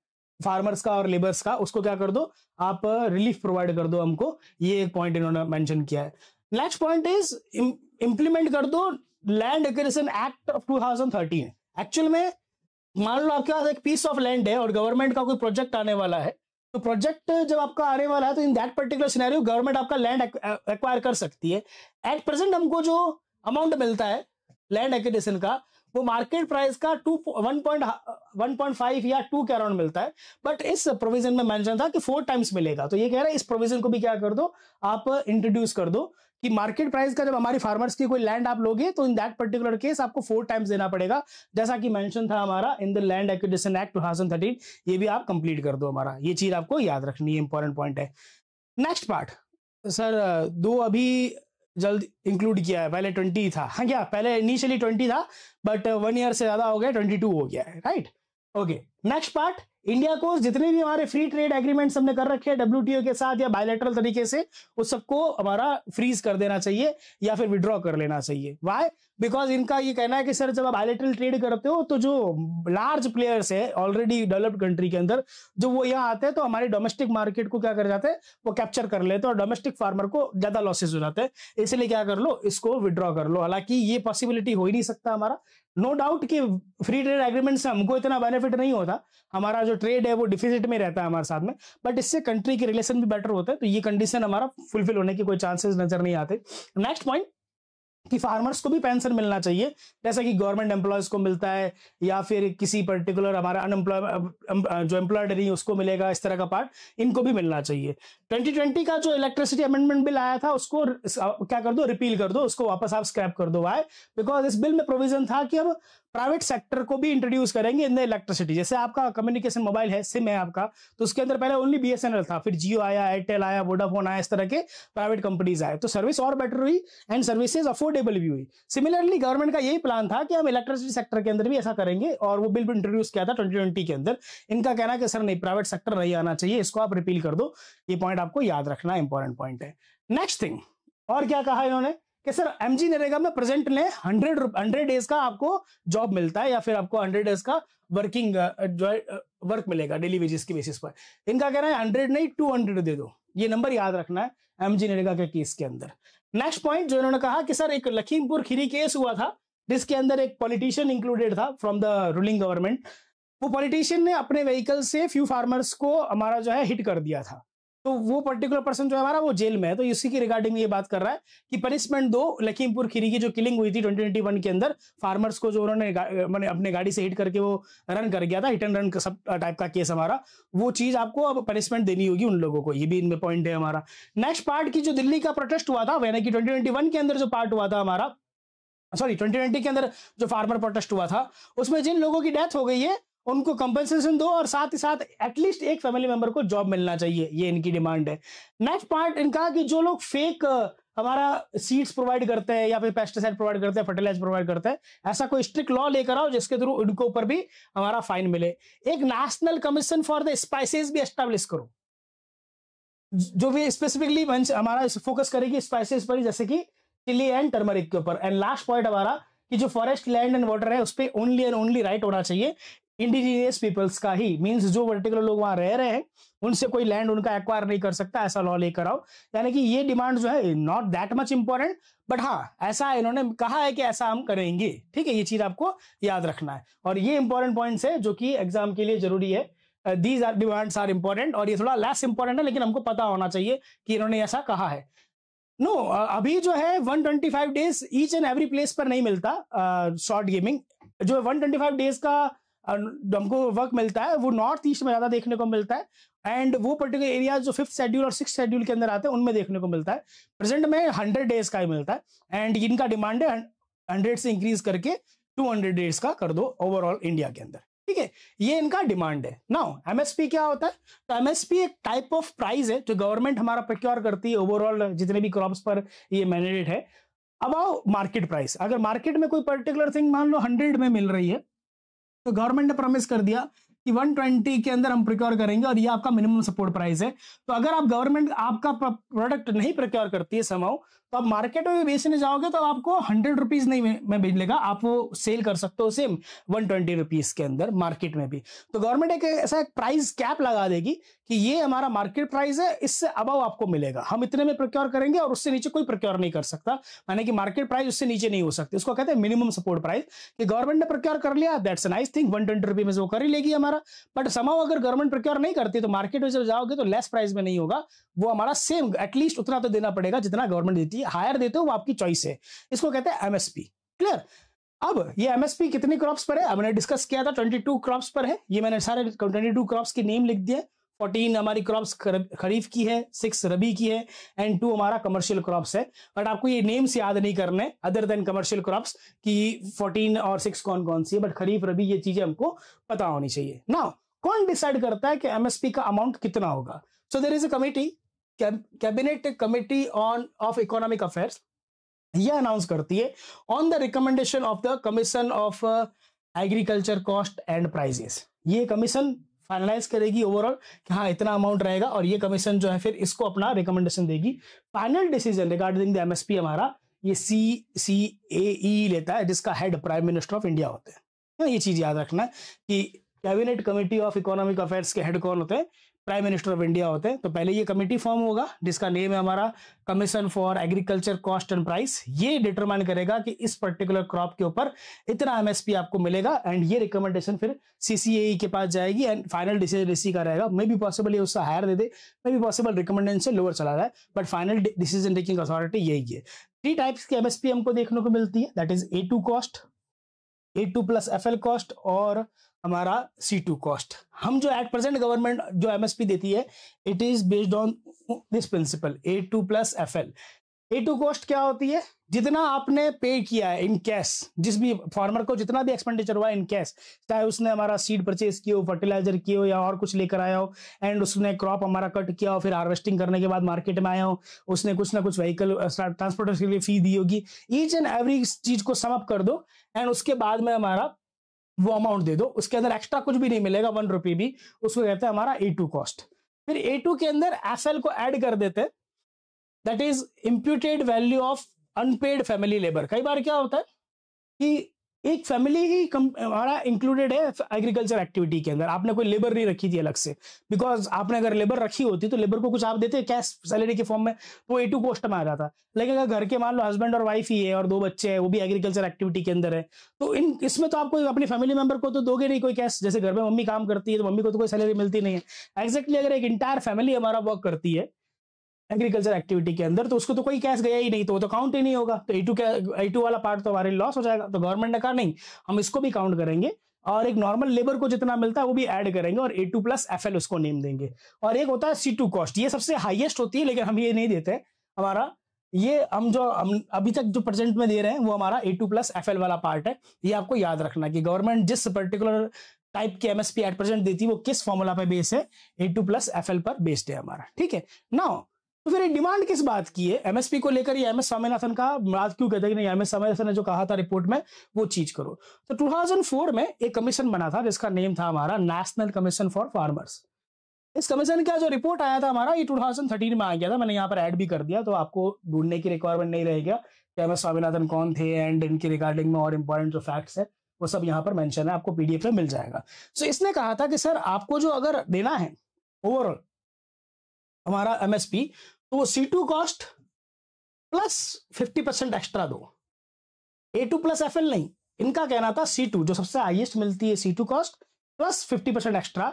फार्मर्स का और लेबर्स का उसको क्या कर दो आप रिलीफ प्रोवाइड कर दो हमको ये एक पॉइंट इन्होंने मैंशन किया है नेक्स्ट पॉइंट इज इम्प्लीमेंट कर दो land act of two thirteen actual में मान लो आपके पास एक पीस ऑफ लैंड है और गवर्नमेंट का कोई प्रोजेक्ट आने वाला है तो प्रोजेक्ट जब आपका आने वाला है तो in that particular scenario government आपका लैंड एक्वायर कर सकती है एट प्रेजेंट हमको जो अमाउंट मिलता है लैंड एक्विजिशन का वो मार्केट प्राइस का two one point one point five या टू के अराउंड मिलता है बट इस प्रोविजन में मेंशन था कि फोर टाइम्स मिलेगा तो ये कह रहा है इस प्रोविजन को भी क्या कर दो आप इंट्रोड्यूस कर दो कि मार्केट प्राइस का जब हमारी फार्मर्स की कोई लैंड आप लोगे तो इन दैट पर्टिकुलर केस आपको फोर टाइम्स देना पड़ेगा जैसा कि मेंशन था हमारा in the land acquisition act two ये भी आप कंप्लीट कर दो हमारा ये चीज आपको याद रखनी है इंपॉर्टेंट पॉइंट है नेक्स्ट पार्ट सर दो अभी जल्द इंक्लूड किया है पहले ट्वेंटी था हाँ क्या पहले इनिशियली ट्वेंटी था बट वन ईयर से ज्यादा हो गया ट्वेंटी टू हो गया है right okay next part India को जितने भी हमारे फ्री ट्रेड एग्रीमेंट्स हमने कर रखे हैं डब्ल्यू के साथ या बायोलेटरल तरीके से उस सबको हमारा फ्रीज कर देना चाहिए या फिर विड्रॉ कर लेना चाहिए वाई बिकॉज इनका ये कहना है कि सर जब आप बायोलेटरल ट्रेड करते हो तो जो लार्ज प्लेयर्स है ऑलरेडी डेवलप्ड कंट्री के अंदर जो वो यहाँ आते हैं तो हमारे डोमेस्टिक मार्केट को क्या कर जाते हैं वो कैप्चर कर लेते हैं और डोमेस्टिक फार्मर को ज्यादा लॉसेज हो जाते हैं इसलिए क्या कर लो इसको विड्रॉ कर लो हालांकि ये पॉसिबिलिटी हो ही नहीं सकता हमारा नो डाउट कि फ्री ट्रेड एग्रीमेंट से हमको इतना बेनिफिट नहीं होता हमारा जो ट्रेड है वो डिफिजिट में रहता है हमारे साथ में बट इससे कंट्री के रिलेशन भी बेटर होता है तो ये कंडीशन हमारा फुलफिल होने के कोई चांसेस नजर नहीं आते नेक्स्ट पॉइंट कि फार्मर्स को भी पेंशन मिलना चाहिए जैसा कि गवर्नमेंट एम्प्लॉयज को मिलता है या फिर किसी पर्टिकुलर हमारा अनएम्प्लॉय um, uh, जो एम्प्लॉयड नहीं उसको मिलेगा इस तरह का पार्ट इनको भी मिलना चाहिए 2020 का जो इलेक्ट्रिसिटी अमेंडमेंट बिल आया था उसको क्या कर दो रिपील कर दो उसको वापस आप स्क्रैप कर दो वाई बिकॉज इस बिल में प्रोविजन था कि अब प्राइवेट सेक्टर को भी इंट्रोड्यूस करेंगे इन द इलेक्ट्रिसिटी जैसे आपका कम्युनिकेशन मोबाइल है सिम है आपका तो उसके अंदर पहले ओनली बीएसएनएल था फिर जियो आया एयरटेल आया वोडाफोन आया इस तरह के प्राइवेट कंपनीज आए तो सर्विस और बेटर हुई एंड सर्विसेज अफोर्डेबल भी हुई सिमिलरली गवर्नमेंट का यही प्लान था कि हम इलेक्ट्रिसिटी सेक्टर के अंदर भी ऐसा करेंगे और वो बिल भी इंट्रोड्यूस किया था ट्वेंटी के अंदर इनका कहना कि सर नहीं प्राइवेट सेक्टर नहीं आना चाहिए इसको आप रिपील कर दो ये पॉइंट आपको याद रखना इंपॉर्टेंट पॉइंट है नेक्स्ट थिंग और क्या कहा इन्होंने कि सर एम जी नरेगा में प्रेजेंट ने हंड्रेड हंड्रेड डेज का आपको जॉब मिलता है या फिर आपको हंड्रेड डेज का वर्किंग जो है वर्क मिलेगा डेली वेजेस की बेसिस पर इनका कहना है हंड्रेड नहीं टू हंड्रेड दे दो ये नंबर याद रखना है एम जी नरेगा के केस के अंदर नेक्स्ट पॉइंट जो इन्होंने कहा कि सर एक लखीमपुर खीरी केस हुआ था जिसके अंदर एक पॉलिटिशियन इंक्लूडेड था फ्रॉम द रूलिंग गवर्नमेंट वो पॉलिटिशियन ने अपने व्हीकल से फ्यू फार्मर्स को हमारा जो है हिट कर दिया था तो वो पर्टिकुलर पर्सन जो है हमारा वो जेल में है तो इसी की रिगार्डिंग ये बात कर रहा है कि पनिशमेंट दो लखीमपुर खीरी की जो किलिंग हुई थी ट्वेंटी ट्वेंटी के अंदर फार्मर्स को जो उन्होंने मैंने अपने गाड़ी से हिट करके वो रन कर गया था हिट एंड रन का सब टाइप का केस हमारा वो चीज आपको अब पनिशमेंट देनी होगी उन लोगों को ये भी इनमें पॉइंट है हमारा नेक्स्ट पार्ट की जो दिल्ली का प्रोटेस्ट हुआ था यानी कि ट्वेंटी के अंदर जो पार्ट हुआ था हमारा सॉरी 2020 के अंदर जो फार्मर प्रोटेस्ट हुआ था उसमें जिन लोगों की डेथ हो गई है उनको कंपनसेशन दो और साथ ही साथ एटलीस्ट एक फैमिली मेंबर को जॉब मिलना चाहिए ये इनकी डिमांड है नेक्स्ट पार्ट इनका कि जो लोग फेक uh, हमारा सीड्स प्रोवाइड करते हैं या फिर पेस्टिसाइड प्रोवाइड करते हैं फर्टिलाइजर प्रोवाइड करते हैं ऐसा कोई स्ट्रिक्ट लॉ लेकर आओ जिसके थ्रू उनके ऊपर भी हमारा फाइन मिले एक national commission for the spices भी एस्टेब्लिश करो जो भी स्पेसिफिकली हमारा फोकस करेगी स्पाइसेस पर जैसे कि चिली एंड टर्मरिक के ऊपर एंड लास्ट पॉइंट हमारा कि जो फॉरेस्ट लैंड एंड वाटर है उस पर ओनली एंड ओनली राइट होना चाहिए इंडिजीनियस पीपल्स का ही मीन्स जो पर्टिकुलर लोग वहां रह रहे हैं उनसे कोई लैंड उनका एक्वायर नहीं कर सकता ऐसा लॉ लेकर आओ यानी कि ये डिमांड जो है not that much important but हाँ ऐसा इन्होंने कहा है कि ऐसा हम करेंगे ठीक है ये चीज आपको याद रखना है और ये इंपॉर्टेंट पॉइंट है जो कि एग्जाम के लिए जरूरी है these are demand are important और ये थोड़ा लेस इंपॉर्टेंट है लेकिन हमको पता होना चाहिए कि इन्होंने ऐसा कहा है नो no, अभी जो है 125 days each and every place पर नहीं मिलता शॉर्ट गेमिंग जो है 125 डेज का हमको वर्क मिलता है वो नॉर्थ ईस्ट में ज़्यादा देखने को मिलता है एंड वो पर्टिकुलर एरिया जो फिफ्थ शेड्यूल और सिक्स शेड्यूल के अंदर आते हैं उनमें देखने को मिलता है प्रेजेंट में हंड्रेड डेज का ही मिलता है एंड इनका डिमांड है हंड्रेड से इंक्रीज करके टू हंड्रेड डेज का कर दो ओवरऑल इंडिया के अंदर ठीक है ये इनका डिमांड है नाउ एमएसपी क्या होता है तो एमएसपी एक टाइप ऑफ प्राइस है जो गवर्नमेंट हमारा प्रोक्योर करती है ओवरऑल जितने भी क्रॉप्स पर ये मैनेडेड है अब आओ मार्केट प्राइस अगर मार्केट में कोई पर्टिकुलर थिंग मान लो हंड्रेड में मिल रही है तो गवर्नमेंट ने प्रॉमिस कर दिया कि 120 के अंदर हम प्रिक्योर करेंगे और ये आपका मिनिमम सपोर्ट प्राइस है तो अगर आप गवर्नमेंट आपका प्रोडक्ट नहीं प्रिक्योर करती है समाओ तो आप मार्केट में बेचने जाओगे तो आपको हंड्रेड रुपीज नहीं में लेगा आप वो सेल कर सकते हो सेम वन ट्वेंटी रुपीज के अंदर मार्केट में भी तो गवर्नमेंट एक ऐसा एक प्राइस कैप लगा देगी कि ये हमारा मार्केट प्राइस है इससे अबव आपको मिलेगा हम इतने में प्रोक्योर करेंगे और उससे नीचे कोई प्रोक्योर नहीं कर सकता माने कि मार्केट प्राइस उससे नीचे नहीं हो सकती उसको कहते हैं मिनिमम सपोर्ट प्राइस कि गवर्नमेंट ने प्रोक्योर कर लिया that's nice thing one twenty rupee में वो कर ही लेगी हमारा बट समाव अगर गवर्नमेंट प्रोक्योर नहीं करती तो मार्केट में जब जाओगे तो लेस प्राइस में नहीं होगा वो हमारा सेम एटलीस्ट उतना तो देना पड़ेगा जितना गवर्नमेंट देती है हायर देते हो वो आपकी चॉइस है इसको कहते हैं एमएसपी क्लियर अब ये एमएसपी कितने क्रॉप्स पर है मैंने डिस्कस किया था 22 क्रॉप्स पर है ये मैंने सारे 22 क्रॉप्स की नेम लिख दिए फोर्टीन हमारी क्रॉप्स खरीफ की है सिक्स रबी की है एंड टू हमारा कमर्शियल क्रॉप्स है बट आपको ये नेम्स याद नहीं करने अदर देन कमर्शियल क्रॉप्स की फोर्टीन और सिक्स कौन कौन सी है बट खरीफ रबी ये चीजें हमको पता होनी चाहिए ना कौन डिसाइड करता है कि एमएसपी का अमाउंट कितना होगा so there is a committee cabinet committee on of economic affair यह अनाउंस करती है on the recommendation of the commission of agriculture cost and prices ये कमीशन फाइनलाइज करेगी ओवरऑल कि हाँ इतना अमाउंट रहेगा और ये कमीशन जो है फिर इसको अपना रिकमेंडेशन देगी final decision regarding the MSP हमारा ये सी सी ए ई लेता है जिसका head prime minister of India होते हैं ये चीज याद रखना है कि cabinet committee of economic affairs के हेड कौन होते हैं प्राइम मिनिस्टर ऑफ इंडिया होते हैं तो पहले ये कमेटी फॉर्म होगा जिसका नेम है हमारा commission for agriculture cost and price ये डिटरमाइन करेगा कि इस पर्टिकुलर क्रॉप के ऊपर इतना एमएसपी आपको मिलेगा एंड ये रिकमेंडेशन फिर सीसीए e के पास जाएगी एंड फाइनल डिसीजन इसी का रहेगा मे बी पॉसिबल ये उससे हायर दे दे may be possible recommendation lower चला रहा है but final decision taking authority यही है थ्री टाइप्स की एमएसपी हमको देखने को मिलती है that is A two cost A two plus F L cost और हमारा सी टू कॉस्ट हम जो एट प्रेजेंट गवर्नमेंट जो एमएसपी देती है it is based on this principle A two plus F L A two cost क्या होती है जितना आपने पे किया है इन कैश जिस भी फार्मर को जितना भी एक्सपेंडिचर हुआ इन कैश चाहे उसने हमारा सीड परचेज किया हो फर्टिलाइजर किया हो या और कुछ लेकर आया हो एंड उसने क्रॉप हमारा कट किया हो फिर हार्वेस्टिंग करने के बाद मार्केट में आया हो उसने कुछ ना कुछ व्हीकल ट्रांसपोर्टर के लिए फी दी होगी ईच एंड एवरी चीज को समअप कर दो एंड उसके बाद में हमारा वो अमाउंट दे दो उसके अंदर एक्स्ट्रा कुछ भी नहीं मिलेगा वन रुपी भी उसको कहते हैं हमारा ए टू कॉस्ट फिर ए टू के अंदर एफ एल को एड कर देते that is imputed value of unpaid family labour कई बार क्या होता है कि एक फैमिली ही हमारा इंक्लूडेड है एग्रीकल्चर एक्टिविटी के अंदर आपने कोई लेबर नहीं रखी थी अलग से बिकॉज आपने अगर लेबर रखी होती तो लेबर को कुछ आप देते कैश सैलरी के फॉर्म में वो ए टू पोस्ट में आ जाता लेकिन अगर घर के मान लो हस्बैंड और वाइफ ही है और दो बच्चे हैं वो भी एग्रीकल्चर एक्टिविटी के अंदर है तो इन इसमें तो आपको अपनी फैमिली मेंबर को तो दोगे नहीं कोई कैश जैसे घर में मम्मी काम करती है तो मम्मी को तो कोई सैलरी मिलती नहीं है एग्जैक्टली अगर एक इंटायर फैमिली हमारा वर्क करती है एग्रीकल्चर एक्टिविटी के अंदर तो उसको तो कोई कैश गया ही नहीं तो वो तो काउंट ही नहीं होगा तो ए टू ए टू वाला पार्ट तो हमारे लॉस हो जाएगा तो गवर्नमेंट ने कहा नहीं हम इसको भी काउंट करेंगे और एक नॉर्मल लेबर को जितना मिलता है वो भी ऐड करेंगे और A two plus F L उसको नेम देंगे और एक होता है सी टू कॉस्ट ये सबसे हाईएस्ट होती है लेकिन हम ये नहीं देते हमारा ये हम जो हम अभी तक जो परसेंट में दे रहे हैं वो हमारा A two plus F L वाला पार्ट है ये आपको याद रखना कि गवर्नमेंट जिस पर्टिकुलर टाइप की एमएसपी एट परसेंट देती है वो किस फॉर्मूला पे बेस है A two plus F L पर बेस्ड है हमारा ठीक है ना तो फिर डिमांड किस बात की है एमएसपी को लेकर एम एस स्वामीनाथन का राज क्यों कहते नहीं एम एस स्वामीनाथन ने जो कहा था रिपोर्ट में वो चीज करो तो 2004 में एक कमीशन बना था जिसका नेम था हमारा नेशनल कमीशन फॉर फार्मर्स इस कमीशन का जो रिपोर्ट आया था हमारा ये 2013 में आ गया था मैंने यहाँ पर एड भी कर दिया तो आपको ढूंढने की रिक्वायरमेंट नहीं रहेगा कि एम स्वामीनाथन कौन थे एंड इनके रिगार्डिंग में और इम्पोर्टेंट जो फैक्ट्स है वो सब यहाँ पर मैंशन है आपको पीडीएफ में मिल जाएगा सो इसने कहा था कि सर आपको जो अगर देना है ओवरऑल हमारा एमएसपी तो वो C two cost plus fifty percent extra दो A two plus F L नहीं इनका कहना था सी टू जो सबसे हाइएस्ट मिलती है C two cost plus fifty percent extra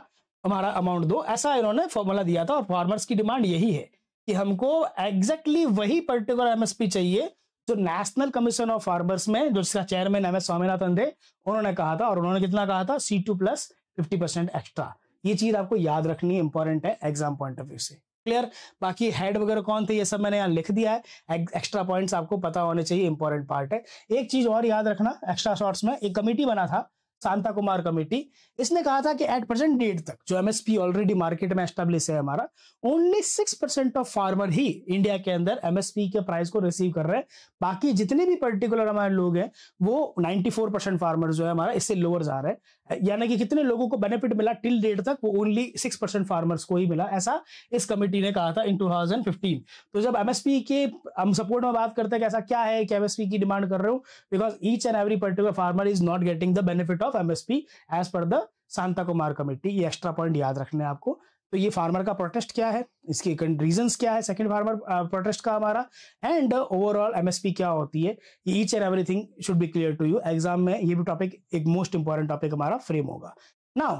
हमारा अमाउंट दो ऐसा इन्होंने फॉर्मूला दिया था और फार्मर्स की डिमांड यही है कि हमको एग्जैक्टली exactly वही पर्टिकुलर एमएसपी चाहिए जो नेशनल कमीशन ऑफ फार्मर्स में जो जिसका चेयरमैन एम एस स्वामीनाथन थे उन्होंने कहा था और उन्होंने कितना कहा था C two plus fifty percent extra ये चीज आपको याद रखनी इंपॉर्टेंट है एग्जाम पॉइंट ऑफ व्यू से क्लियर बाकी हेड वगैरह कौन थे ये सब मैंने यहाँ लिख दिया है एक्स्ट्रा पॉइंट्स आपको पता होने चाहिए इंपॉर्टेंट पार्ट है एक चीज और याद रखना एक्स्ट्रा शॉर्ट्स में एक कमेटी बना था शांता कुमार कमेटी इसने कहा था कि एट प्रेजेंट डेट तक जो एमएसपी ऑलरेडी मार्केट में एस्टेब्लिश है हमारा only six percent of farmer ही इंडिया के अंदर एमएसपी के प्राइस को रिसीव कर रहे हैं बाकी जितने भी पर्टिकुलर हमारे लोग हैं वो नाइनटी फोर परसेंट फार्मर जो है हमारा इससे लोअर जा रहे हैं यानी कि कितने लोगों को बेनिफिट मिला टिल डेट तक वो ओनली सिक्स परसेंट फार्मर्स को ही मिला ऐसा इस कमेटी ने कहा था इन 2015 तो जब एमएसपी के हम सपोर्ट में बात करते हैं कि ऐसा क्या है कि एमएसपी की डिमांड कर रहे हो because each and every particular farmer is not getting the benefit of MSP as per the Shanta Kumar committee ये एक्स्ट्रा पॉइंट याद रखना है आपको तो ये फार्मर का प्रोटेस्ट क्या है इसके रीजन क्या है सेकेंड फार्मर प्रोटेस्ट का हमारा एंड ओवरऑल एमएसपी क्या होती है each and everything should be clear to you exam में ये भी टॉपिक एक मोस्ट इंपॉर्टेंट टॉपिक हमारा फ्रेम होगा नाउ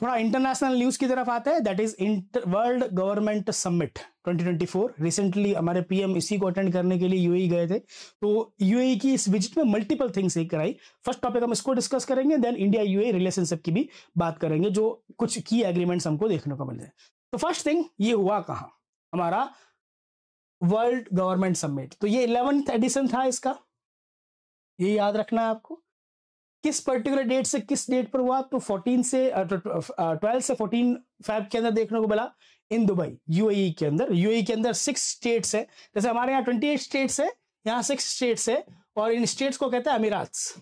थोड़ा इंटरनेशनल न्यूज की तरफ आते हैं that is inter world government summit 2024 recently हमारे पीएम इसी को अटेंड करने के लिए यूएई e गए थे तो यूएई e की इस विजिट में मल्टीपल थिंग्स एक कराई फर्स्ट टॉपिक हम इसको डिस्कस करेंगे देन इंडिया यूएई रिलेशनशिप की भी बात करेंगे जो कुछ की एग्रीमेंट्स हमको देखने को मिले तो फर्स्ट थिंग ये हुआ कहा हमारा वर्ल्ड गवर्नमेंट समिट तो ये इलेवेंथ एडिशन था इसका ये याद रखना है आपको किस पर्टिकुलर डेट से किस डेट पर हुआ तो 14 से ट्वेल्व तो, से 14 फैब के अंदर देखने को मिला इन दुबई यूएई e के अंदर यूएई e के अंदर सिक्स स्टेट्स है जैसे हमारे यहाँ ट्वेंटी एट स्टेट्स है यहाँ सिक्स स्टेट्स है और इन स्टेट्स को कहते हैं अमीरात्स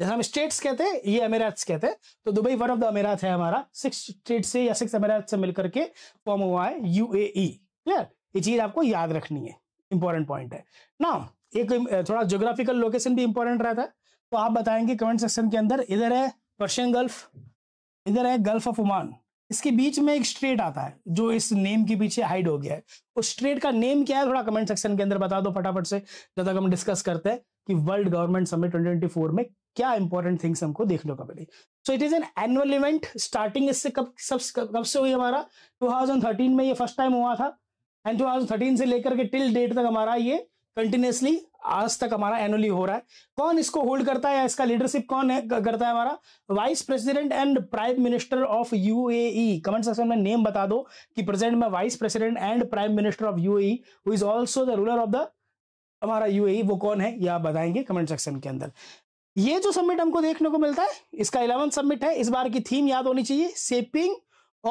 जैसे हम स्टेट्स कहते हैं ये अमेराज कहते हैं तो दुबई वन ऑफ द अमीरात है हमारा सिक्स स्टेट से या सिक्स अमीरात से मिलकर के फॉर्म हुआ है यू क्लियर e। ये चीज आपको याद रखनी है इंपॉर्टेंट पॉइंट है ना एक थोड़ा जोग्राफिकल लोकेशन भी इंपॉर्टेंट रहता है तो आप बताएंगे कमेंट सेक्शन के अंदर इधर है पर्शियन गल्फ इधर है गल्फ ऑफ उमान इसके बीच में एक स्ट्रेट आता है जो इस नेम के पीछे हाइड हो गया है उस स्ट्रेट का नेम क्या है थोड़ा कमेंट सेक्शन के अंदर बता दो फटाफट से जब तक हम डिस्कस करते हैं कि वर्ल्ड गवर्नमेंट समिट ट्वेंटी में क्या इंपॉर्टेंट थिंग्स हमको देखने को मिली so it is an annual event starting इससे कब सब कब से हुई हमारा 2013 में ये फर्स्ट टाइम हुआ था एंड 2013 से लेकर के टिल डेट तक हमारा ये कंटिन्यूसली आज तक हमारा एनुअली हो रहा है कौन इसको होल्ड करता है इसका लीडरशिप कौन है करता है हमारा vice president and prime minister of UAE comment section में नेम बता दो कि प्रेजेंट में vice president and prime minister of UAE who is also the ruler of the हमारा यूएई e, वो कौन है यह बताएंगे कमेंट सेक्शन के अंदर ये जो सबमिट हमको देखने को मिलता है इसका इलेवन सबमिट है इस बार की थीम याद होनी चाहिए सेपिंग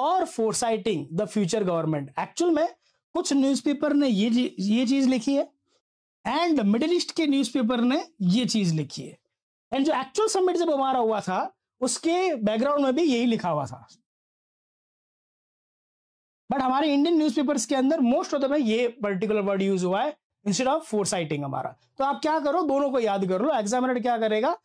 और foresighting the future government actual में कुछ न्यूज़पेपर ने ये ये चीज लिखी है एंड मिडिल ईस्ट के न्यूज़पेपर ने ये चीज लिखी है एंड जो एक्चुअल समिट जब हमारा हुआ था उसके बैकग्राउंड में भी यही लिखा हुआ था बट हमारे इंडियन न्यूज़पेपर्स के अंदर मोस्ट ऑफ द ये पर्टिकुलर वर्ड यूज हुआ है इंस्टेड ऑफ फोर साइटिंग हमारा तो आप क्या करो दोनों को याद कर लो एग्जामिनर क्या करेगा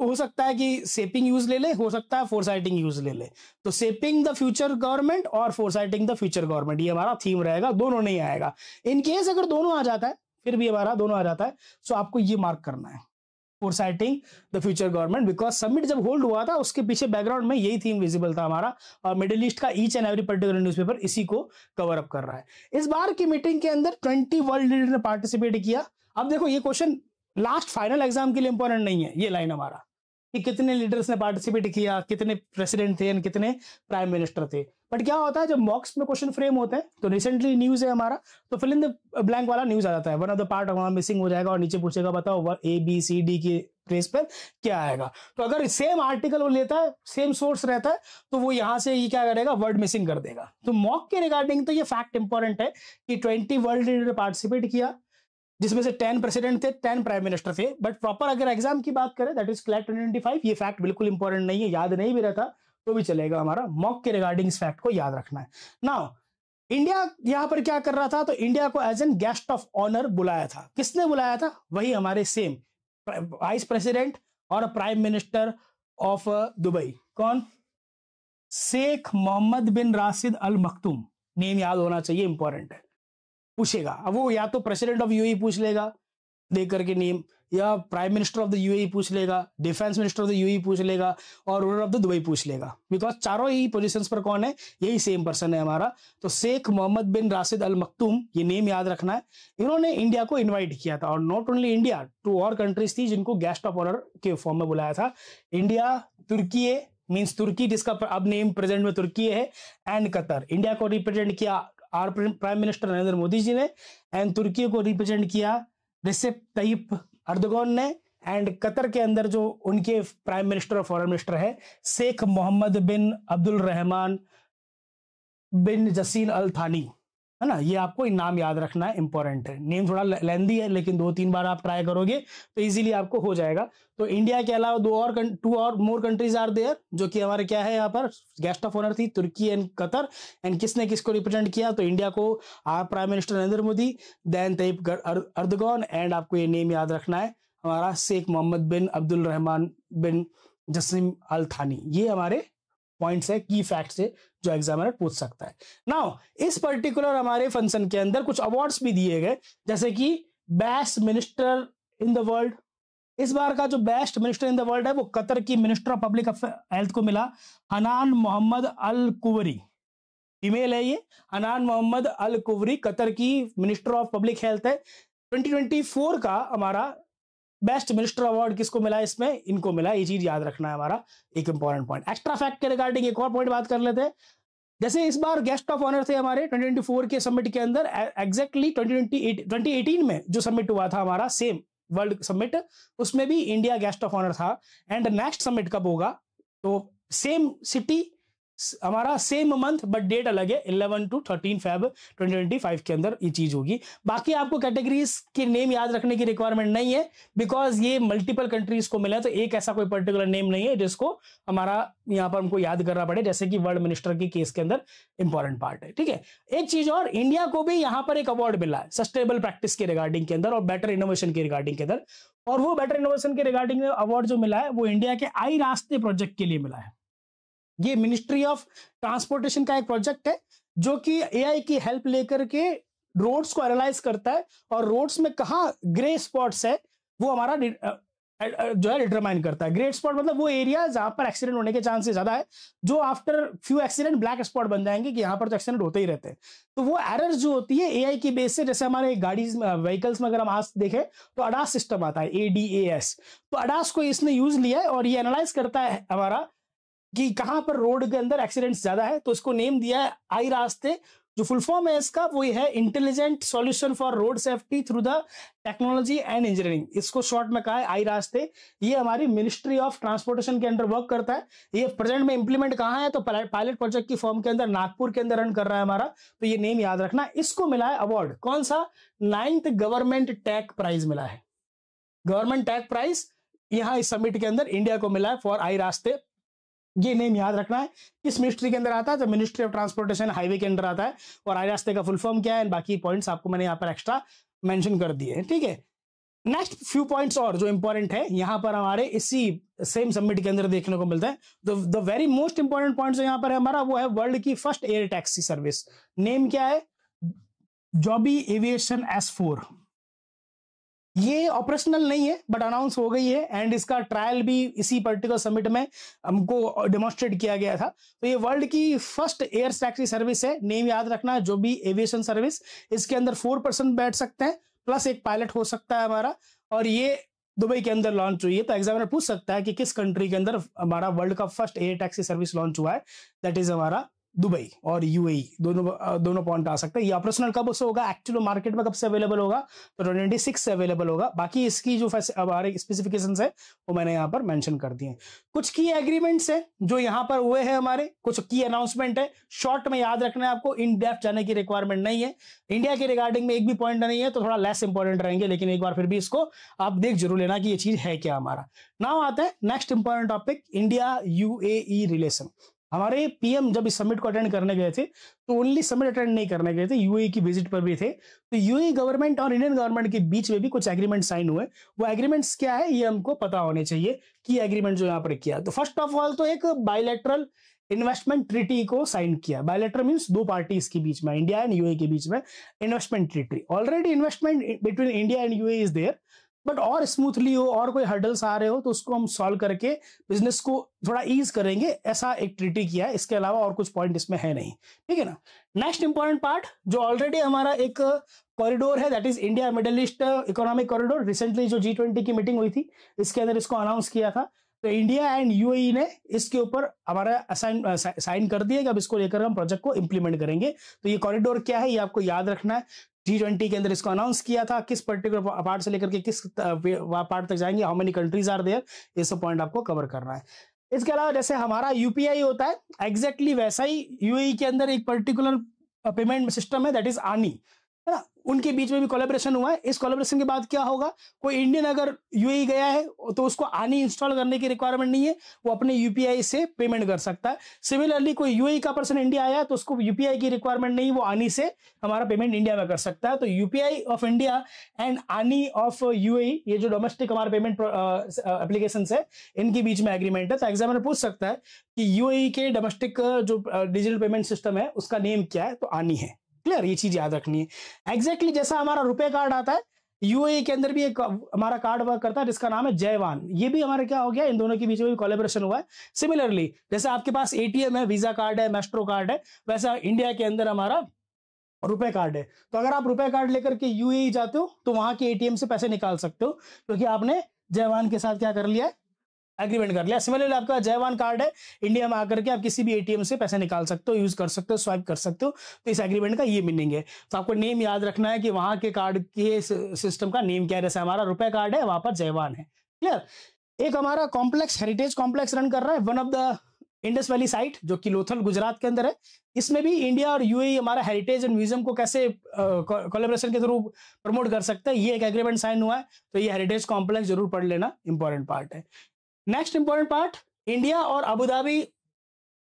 हो सकता है कि सेपिंग यूज ले ले हो सकता है फोर साइटिंग यूज ले ले तो सेपिंग द फ्यूचर गवर्नमेंट और foresighting the future government ये हमारा थीम रहेगा दोनों नहीं आएगा इन केस अगर दोनों आ जाता है फिर भी हमारा दोनों आ जाता है सो आपको ये मार्क करना है sighting the future government because summit जब होल्ड हुआ था उसके पीछे बैकग्राउंड में यही थीम विजिबल था हमारा और मिडिल ईस्ट का each and every particular newspaper इसी को कवर अप कर रहा है इस बार की मीटिंग के अंदर ट्वेंटी वर्ल्ड लीडर ने पार्टिसिपेट किया अब देखो ये क्वेश्चन लास्ट फाइनल एग्जाम के लिए इंपॉर्टेंट नहीं है ये लाइन हमारा कि कितने लीडर्स ने पार्टिसिपेट किया कितने प्रेसिडेंट थे कितने प्राइम मिनिस्टर थे बट क्या होता है जब मॉक्स में क्वेश्चन फ्रेम होते हैं तो रिसेंटली न्यूज है हमारा तो फिल इन द ब्लैंक वाला न्यूज आ जाता है वन ऑफ द पार्ट हमारा मिसिंग हो जाएगा और नीचे पूछेगा बताओ ए बी सी डी की प्लेस पर क्या आएगा तो अगर सेम आर्टिकल वो लेता है सेम सोर्स रहता है तो वो यहां से ये क्या करेगा वर्ड मिसिंग कर देगा तो मॉक के रिगार्डिंग तो ये फैक्ट इंपॉर्टेंट है कि ट्वेंटी वर्ल्ड लीडर ने पार्टिसिपेट किया जिसमें से टेन प्रेसिडेंट थे टेन प्राइम मिनिस्टर थे बट प्रॉपर अगर एग्जाम की बात करें that is CLAT twenty five ये फैक्ट बिल्कुल इंपॉर्टेंट नहीं है याद नहीं भी रहता तो भी चलेगा हमारा मॉक के रिगार्डिंग इस फैक्ट को याद रखना है नाउ इंडिया यहां पर क्या कर रहा था तो इंडिया को as an guest of honour बुलाया था किसने बुलाया था वही हमारे सेम वाइस प्रेसिडेंट और प्राइम मिनिस्टर ऑफ दुबई कौन Sheikh Mohammed bin Rashid Al Maktoum name याद होना चाहिए इंपॉर्टेंट है पूछेगा अब वो या तो प्रेसिडेंट ऑफ यूएई पूछ लेगा दे करके नेम या prime minister of the UAE पूछ लेगा defence minister of the UAE पूछ लेगा और रूलर ऑफ द दुबई पूछ लेगा बिकॉज चारों ही पोजिशन पर कौन है यही सेम पर्सन है हमारा तो Sheikh Mohammed bin Rashid Al मखतूम ये नेम याद रखना है इन्होंने इंडिया को इन्वाइट किया था और नॉट ओनली इंडिया टू और कंट्रीज थी जिनको गेस्ट ऑफ ऑनर के फॉर्म में बुलाया था इंडिया तुर्की मीन्स तुर्की जिसका अब नेम प्रेजेंट में तुर्की है एंड कतर इंडिया को रिप्रेजेंट किया our prime minister Narendra Modi ji ने एंड तुर्की को रिप्रेजेंट किया रिसेप तयप अर्दगोन ने एंड कतर के अंदर जो उनके प्राइम मिनिस्टर और फॉरन मिनिस्टर है शेख मोहम्मद बिन अब्दुल रहमान बिन जसीन अल थानी है ना ये आपको नाम याद रखना है इंपॉर्टेंट है नेम थोड़ा लेंदी है लेकिन दो तीन बार आप ट्राई करोगे तो इजीली आपको हो जाएगा तो इंडिया के अलावा दो और टू और मोर कंट्रीज आर देयर जो कि हमारे क्या है यहाँ पर गेस्ट ऑफ ऑनर थी तुर्की एंड कतर एंड किसने किसको रिप्रेजेंट किया तो इंडिया को आप prime minister Narendra Modi then Tayyip Erdogan and आपको ये नेम याद रखना है हमारा शेख मोहम्मद बिन अब्दुल रहमान बिन जसीम अल थानी ये हमारे पॉइंट्स है की फैक्ट्स है जो एग्जामिनर पूछ सकता है नाउ इस पर्टिकुलर हमारे फंक्शन के अंदर कुछ अवार्ड्स भी दिए गए जैसे कि best minister in the world इस बार का जो best minister in the world है वो कतर की मिनिस्टर ऑफ पब्लिक हेल्थ को मिला अनान मोहम्मद अल कुवरी फीमेल है ये Hanan Mohammed Al Kuwari Qatar की मिनिस्टर ऑफ पब्लिक हेल्थ है 2024 का हमारा बेस्ट मिनिस्टर अवार्ड किसको मिला इसमें इनको मिला ये चीज याद रखना है हमारा एक इंपॉर्टेंट पॉइंट एक्स्ट्रा फैक्ट के रिगार्डिंग एक और पॉइंट बात कर लेते हैं जैसे इस बार गेस्ट ऑफ ऑनर थे हमारे 2024 के समिट के अंदर एग्जैक्टली ट्वेंटी 2018 में जो समिट हुआ था हमारा सेम वर्ल्ड समिट उसमें भी इंडिया गेस्ट ऑफ ऑनर था एंड नेक्स्ट समिट कब होगा तो सेम सिटी हमारा सेम मंथ बट डेट अलग है 11 टू 13 फेब 2025 के अंदर ये चीज होगी बाकी आपको कैटेगरीज के नेम याद रखने की रिक्वायरमेंट नहीं है बिकॉज ये मल्टीपल कंट्रीज को मिला है तो एक ऐसा कोई पर्टिकुलर नेम नहीं है जिसको हमारा यहाँ पर हमको याद करना पड़े जैसे कि वर्ल्ड मिनिस्टर के केस के अंदर इंपॉर्टेंट पार्ट है ठीक है एक चीज और इंडिया को भी यहाँ पर एक अवार्ड मिला है सस्टेनेबल प्रैक्टिस के रिगार्डिंग के अंदर और बेटर इनोवेशन के रिगार्डिंग के अंदर और वो बेटर इनोवेशन के रिगार्डिंग अवार्ड जो मिला है वो इंडिया के आई रास्ते प्रोजेक्ट के लिए मिला है ये मिनिस्ट्री ऑफ ट्रांसपोर्टेशन का एक प्रोजेक्ट है जो कि एआई की हेल्प लेकर के रोड्स को एनालाइज करता है और रोड्स में कहा ग्रे स्पॉट्स है वो हमारा जो है डिटरमाइन करता है ग्रे स्पॉट मतलब वो एरिया जहां पर एक्सीडेंट होने के चांसेस ज्यादा है जो after few accident black spot बन जाएंगे कि यहाँ पर तो एक्सीडेंट होते ही रहते हैं तो वो एरर्स जो होती है एआई की बेस से जैसे हमारे गाड़ी व्हीकल्स में अगर हम आज देखें तो अडास सिस्टम आता है एस तो अडास को इसने यूज लिया है और ये एनालाइज करता है हमारा कि कहां पर रोड के अंदर एक्सीडेंट ज्यादा है तो इसको नेम दिया है आई रास्ते जो फुल फॉर्म है इसका वो है intelligent solution for road safety through the technology and engineering इसको शॉर्ट में कहा है आई रास्ते ये हमारी मिनिस्ट्री ऑफ ट्रांसपोर्टेशन के अंडर वर्क करता है ये प्रेजेंट में इंप्लीमेंट कहाँ है तो पायलट प्रोजेक्ट की फॉर्म के अंदर नागपुर के अंदर रन कर रहा है हमारा तो ये नेम याद रखना इसको मिला है अवार्ड कौन सा नाइन्थ गवर्नमेंट टैक प्राइज मिला है गवर्नमेंट टैक प्राइज यहां इस समिट के अंदर इंडिया को मिला है फॉर आई रास्ते ये नेम याद रखना है किस मिनिस्ट्री के अंदर आता है तो मिनिस्ट्री ऑफ ट्रांसपोर्टेशन हाईवे के अंदर आता है और आई रास्ते का फुल फॉर्म क्या है बाकी पॉइंट्स आपको मैंने यहाँ पर एक्स्ट्रा मेंशन कर दिए ठीक है नेक्स्ट फ्यू पॉइंट्स और जो इंपॉर्टेंट है यहाँ पर हमारे इसी सेम सबमिट के अंदर देखने को मिलता है the very most important point जो यहाँ पर है हमारा वो है वर्ल्ड की first air taxi service name क्या है जॉबी एविएशन एस फोर ये ऑपरेशनल नहीं है बट अनाउंस हो गई है एंड इसका ट्रायल भी इसी पर्टिकुलर समिट में हमको डेमोस्ट्रेट किया गया था तो ये वर्ल्ड की फर्स्ट एयर टैक्सी सर्विस है नेम याद रखना जो भी एविएशन सर्विस इसके अंदर फोर पर्सन बैठ सकते हैं प्लस एक पायलट हो सकता है हमारा और ये दुबई के अंदर लॉन्च हुई है तो एग्जामिनर पूछ सकता है कि किस कंट्री के अंदर हमारा वर्ल्ड का first air taxi service launch हुआ है दैट इज हमारा दुबई और यूएई e, दोनों दोनों पॉइंट आ सकते हैं ये ऑपरेशनल कब से होगा एक्चुअल मार्केट में कब से अवेलेबल होगा तो ट्वेंटी सिक्स से अवेलेबल होगा बाकी इसकी जो हमारे स्पेसिफिकेशन है वो मैंने यहाँ पर मेंशन कर दिए कुछ की एग्रीमेंट्स है जो यहाँ पर हुए हैं हमारे कुछ की अनाउंसमेंट है शॉर्ट में याद रखना है आपको इन डेप्थ जाने की रिक्वायरमेंट नहीं है इंडिया के रिगार्डिंग में एक भी पॉइंट नहीं है तो थोड़ा लेस इंपॉर्टेंट रहेंगे लेकिन एक बार फिर भी इसको आप देख जरूर लेना की ये चीज है क्या हमारा नाउ आता है next important topic India UAE relation हमारे पीएम जब इस समिट को अटेंड करने गए थे तो ओनली समिट अटेंड नहीं करने गए थे यूएई e की विजिट पर भी थे तो यूएई गवर्नमेंट e और इंडियन गवर्नमेंट के बीच में भी कुछ एग्रीमेंट साइन हुए वो एग्रीमेंट्स क्या है ये हमको पता होने चाहिए कि एग्रीमेंट जो यहाँ पर किया तो फर्स्ट ऑफ ऑल तो एक बायोलेट्रल इन्वेस्टमेंट ट्रिटी को साइन किया बायोलेटर मीन्स दो पार्टी के बीच में इंडिया एंड यूए के बीच में investment treaty already investment between India and UAE is there but और स्मूथली हो और कोई हर्डल्स आ रहे हो तो उसको हम सॉल्व करके बिजनेस को थोड़ा ईज करेंगे ऐसा एक ट्रिटी किया है इसके अलावा और कुछ पॉइंट इसमें है नहीं ठीक है ना नेक्स्ट इंपॉर्टेंट पार्ट जो ऑलरेडी हमारा एक कॉरिडोर है that is India Middle East economic corridor recently जो जी ट्वेंटी की मीटिंग हुई थी इसके अंदर इसको अनाउंस किया था तो इंडिया एंड यूएई ने इसके ऊपर हमारा असाइन साइन कर दिया कि अब इसको लेकर हम प्रोजेक्ट को इंप्लीमेंट करेंगे तो ये कॉरिडोर क्या है ये आपको याद रखना है टी ट्वेंटी के अंदर इसको अनाउंस किया था किस पर्टिकुलर पार्ट से लेकर के किस पार्ट तक जाएंगे how many countries are there ये सब पॉइंट आपको कवर करना है इसके अलावा जैसे हमारा यूपीआई होता है एग्जैक्टली exactly वैसा ही यूएई e के अंदर एक पर्टिकुलर पेमेंट सिस्टम है दैट इज आनी उनके बीच में भी कोलेब्रेशन हुआ है इस कोलेब्रेशन के बाद क्या होगा कोई इंडियन अगर यूएई e गया है तो उसको आनी इंस्टॉल करने की रिक्वायरमेंट नहीं है वो अपने यूपीआई से पेमेंट कर सकता है सिमिलरली कोई यूएई e का पर्सन इंडिया आया तो उसको यूपीआई की रिक्वायरमेंट नहीं वो आनी से हमारा पेमेंट इंडिया में कर सकता है तो UPI of India and AANI of UAE e, ये जो डोमेस्टिक हमारा पेमेंट एप्लीकेशन है इनके बीच में एग्रीमेंट है तो एग्जामिनर पूछ सकता है कि यूएई के डोमेस्टिक जो डिजिटल पेमेंट सिस्टम है उसका नेम क्या है तो आनी है क्लियर ये चीज याद रखनी है एग्जैक्टली जैसा हमारा रुपए कार्ड आता है यूएई e के अंदर भी एक हमारा कार्ड वर्क करता है जिसका नाम है जयवान ये भी हमारा क्या हो गया इन दोनों के बीच में भी कोलेबोरेशन हुआ है सिमिलरली जैसे आपके पास एटीएम है वीजा कार्ड है मेस्ट्रो कार्ड है वैसा इंडिया के अंदर हमारा रुपए कार्ड है तो अगर आप रुपए कार्ड लेकर के यूएई e जाते हो तो वहां के एटीएम से पैसे निकाल सकते हो क्योंकि आपने जयवान के साथ क्या कर लिया है एग्रीमेंट कर लिया सिमिलरली आपका जयवान कार्ड है इंडिया में आकर के आप किसी भी एटीएम से पैसे निकाल सकते हो यूज कर सकते हो स्वाइप कर सकते हो तो इस एग्रीमेंट का ये मीनिंग है तो आपको नेम याद रखना है कि वहां के कार्ड के सिस्टम का नेम क्या है जैसे हमारा रुपए कार्ड है वहां पर जयवान है क्लियर एक हमारा कॉम्प्लेक्स हेरिटेज कॉम्प्लेक्स रन कर रहा है one of the Indus valley site जो कि लोथल गुजरात के अंदर है इसमें भी इंडिया और यूएई e हमारा हेरिटेज एंड म्यूजियम को कैसे कोलेब्रेशन के थ्रू प्रमोट कर सकते हैं ये एक एग्रीमेंट साइन हुआ है तो ये हेरिटेज कॉम्प्लेक्स जरूर पढ़ लेना इंपॉर्टेंट पार्ट है नेक्स्ट इंपॉर्टेंट पार्ट इंडिया और अबुधाबी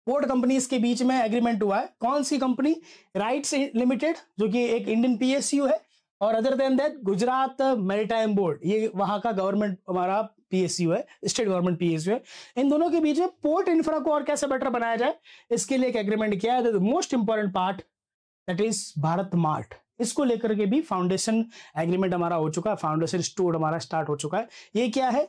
पोर्ट कंपनीज के बीच में एग्रीमेंट हुआ है कौन सी कंपनी राइट्स लिमिटेड जो कि एक इंडियन पीएसयू है और other than that Gujarat maritime board ये वहां का गवर्नमेंट हमारा पीएसयू है स्टेट गवर्नमेंट पीएसयू है इन दोनों के बीच में पोर्ट इंफ्रा को और कैसे बेटर बनाया जाए इसके लिए एक एग्रीमेंट किया है most important part that is Bharat Mart इसको लेकर के भी फाउंडेशन एग्रीमेंट हमारा हो चुका है फाउंडेशन स्टोर हमारा स्टार्ट हो चुका है ये क्या है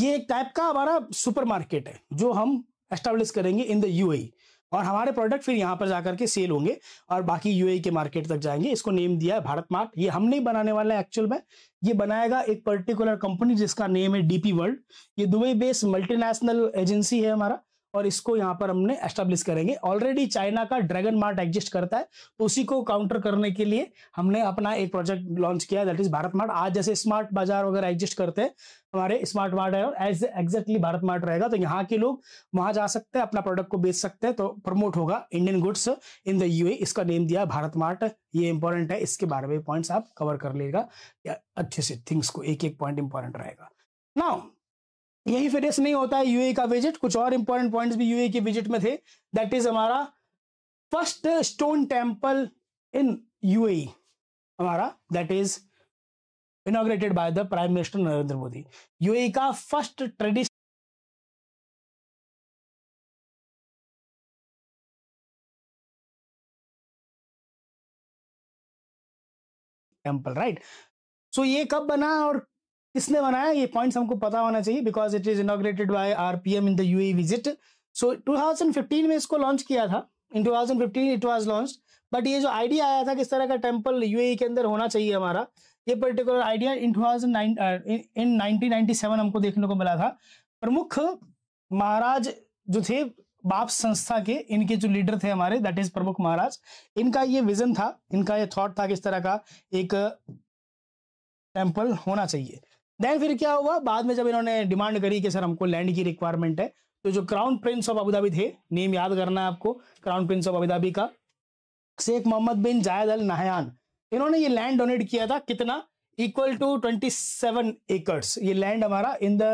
ये एक टाइप का हमारा सुपरमार्केट है जो हम एस्टेब्लिश करेंगे इन द यूएई और हमारे प्रोडक्ट फिर यहाँ पर जाकर के सेल होंगे और बाकी यूएई e के मार्केट तक जाएंगे इसको नेम दिया है भारत मार्ट ये हम नहीं बनाने वाले हैं एक्चुअल में ये बनाएगा एक पर्टिकुलर कंपनी जिसका नेम है डीपी वर्ल्ड ये दुबई बेस्ड मल्टीनेशनल एजेंसी है हमारा और इसको यहाँ पर हमने एस्टेब्लिश करेंगे ऑलरेडी चाइना का ड्रैगन मार्ट एग्जिस्ट करता है तो उसी को काउंटर करने के लिए हमने अपना एक प्रोजेक्ट लॉन्च किया दैट इज भारत मार्ट आज जैसे स्मार्ट बाजार वगैरह एग्जिस्ट करते हैं हमारे स्मार्ट मार्ट है और एज एग्जैक्टली भारत मार्ट रहेगा तो यहाँ के लोग वहां जा सकते हैं अपना प्रोडक्ट को बेच सकते हैं तो प्रमोट होगा Indian goods in the UAE इसका नेम दिया भारत मार्ट ये इंपॉर्टेंट है इसके बारे में पॉइंट्स आप कवर कर लेगा अच्छे से थिंग्स को एक एक पॉइंट इंपॉर्टेंट रहेगा नाउ यही फिटनेस नहीं होता है यूए का विजिट कुछ और इंपॉर्टेंट पॉइंट्स भी यूए के विजिट में थे दैट इज हमारा first stone temple in UAE हमारा that is inaugurated by the prime minister Narendra Modi UAE का first tradition temple right so ये कब बना और किसने बनाया ये पॉइंट्स हमको पता होना चाहिए because it is inaugurated by M in the visit so 2015 में इसको लॉन्च किया था in 2015 it was launch but ये जो आइडिया आया था किस तरह का टेम्पल यूएई e के अंदर होना चाहिए हमारा ये particular idea in two in nineteen हमको देखने को मिला था प्रमुख महाराज जो थे बाप संस्था के इनके जो लीडर थे हमारे दैट इज प्रमुख महाराज इनका ये विजन था इनका ये थॉट था किस तरह का एक टेम्पल होना चाहिए देन फिर क्या हुआ बाद में जब इन्होंने डिमांड करी कि सर हमको लैंड की रिक्वायरमेंट है तो जो क्राउन प्रिंस ऑफ अबुधाबी थे नेम याद करना है आपको क्राउन प्रिंस ऑफ अबुधाबी का शेख मोहम्मद बिन जायद अल नहयान इन्होंने ये लैंड डोनेट किया था कितना equal to twenty seven acres ये लैंड हमारा इन द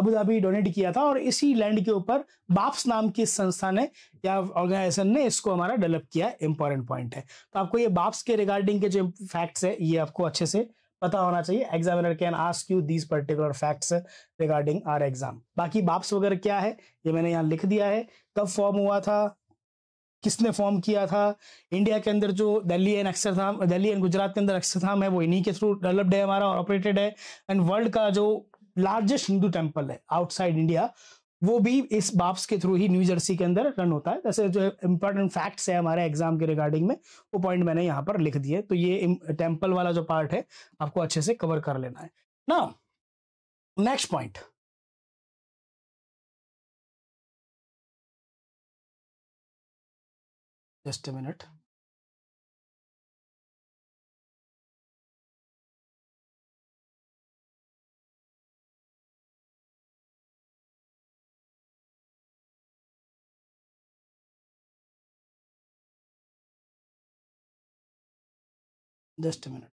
अबुधाबी डोनेट किया था और इसी लैंड के ऊपर बाप्स नाम की संस्था ने या ऑर्गेनाइजेशन ने इसको हमारा डेवलप किया इंपॉर्टेंट पॉइंट है तो आपको ये बाप्स के रिगार्डिंग के जो फैक्ट्स है ये आपको अच्छे से पता होना चाहिए examiner can ask you these particular facts regarding our exam बाकी बाप्स वगैरह क्या है ये मैंने यहाँ लिख दिया है कब फॉर्म हुआ था किसने फॉर्म किया था इंडिया के अंदर जो दिल्ली एंड अक्षरधाम दिल्ली एंड गुजरात के अंदर अक्षरधाम है वो इन्हीं के थ्रू डेवलप्ड है हमारा और ऑपरेटेड है एंड वर्ल्ड का जो लार्जेस्ट हिंदू टेम्पल है आउटसाइड इंडिया वो भी इस बाप्स के थ्रू ही न्यू जर्सी के अंदर रन होता है जैसे जो इंपॉर्टेंट फैक्ट्स है हमारे एग्जाम के रिगार्डिंग में वो पॉइंट मैंने यहाँ पर लिख दिए तो ये टेम्पल वाला जो पार्ट है आपको अच्छे से कवर कर लेना है ना next point just a minute just a minute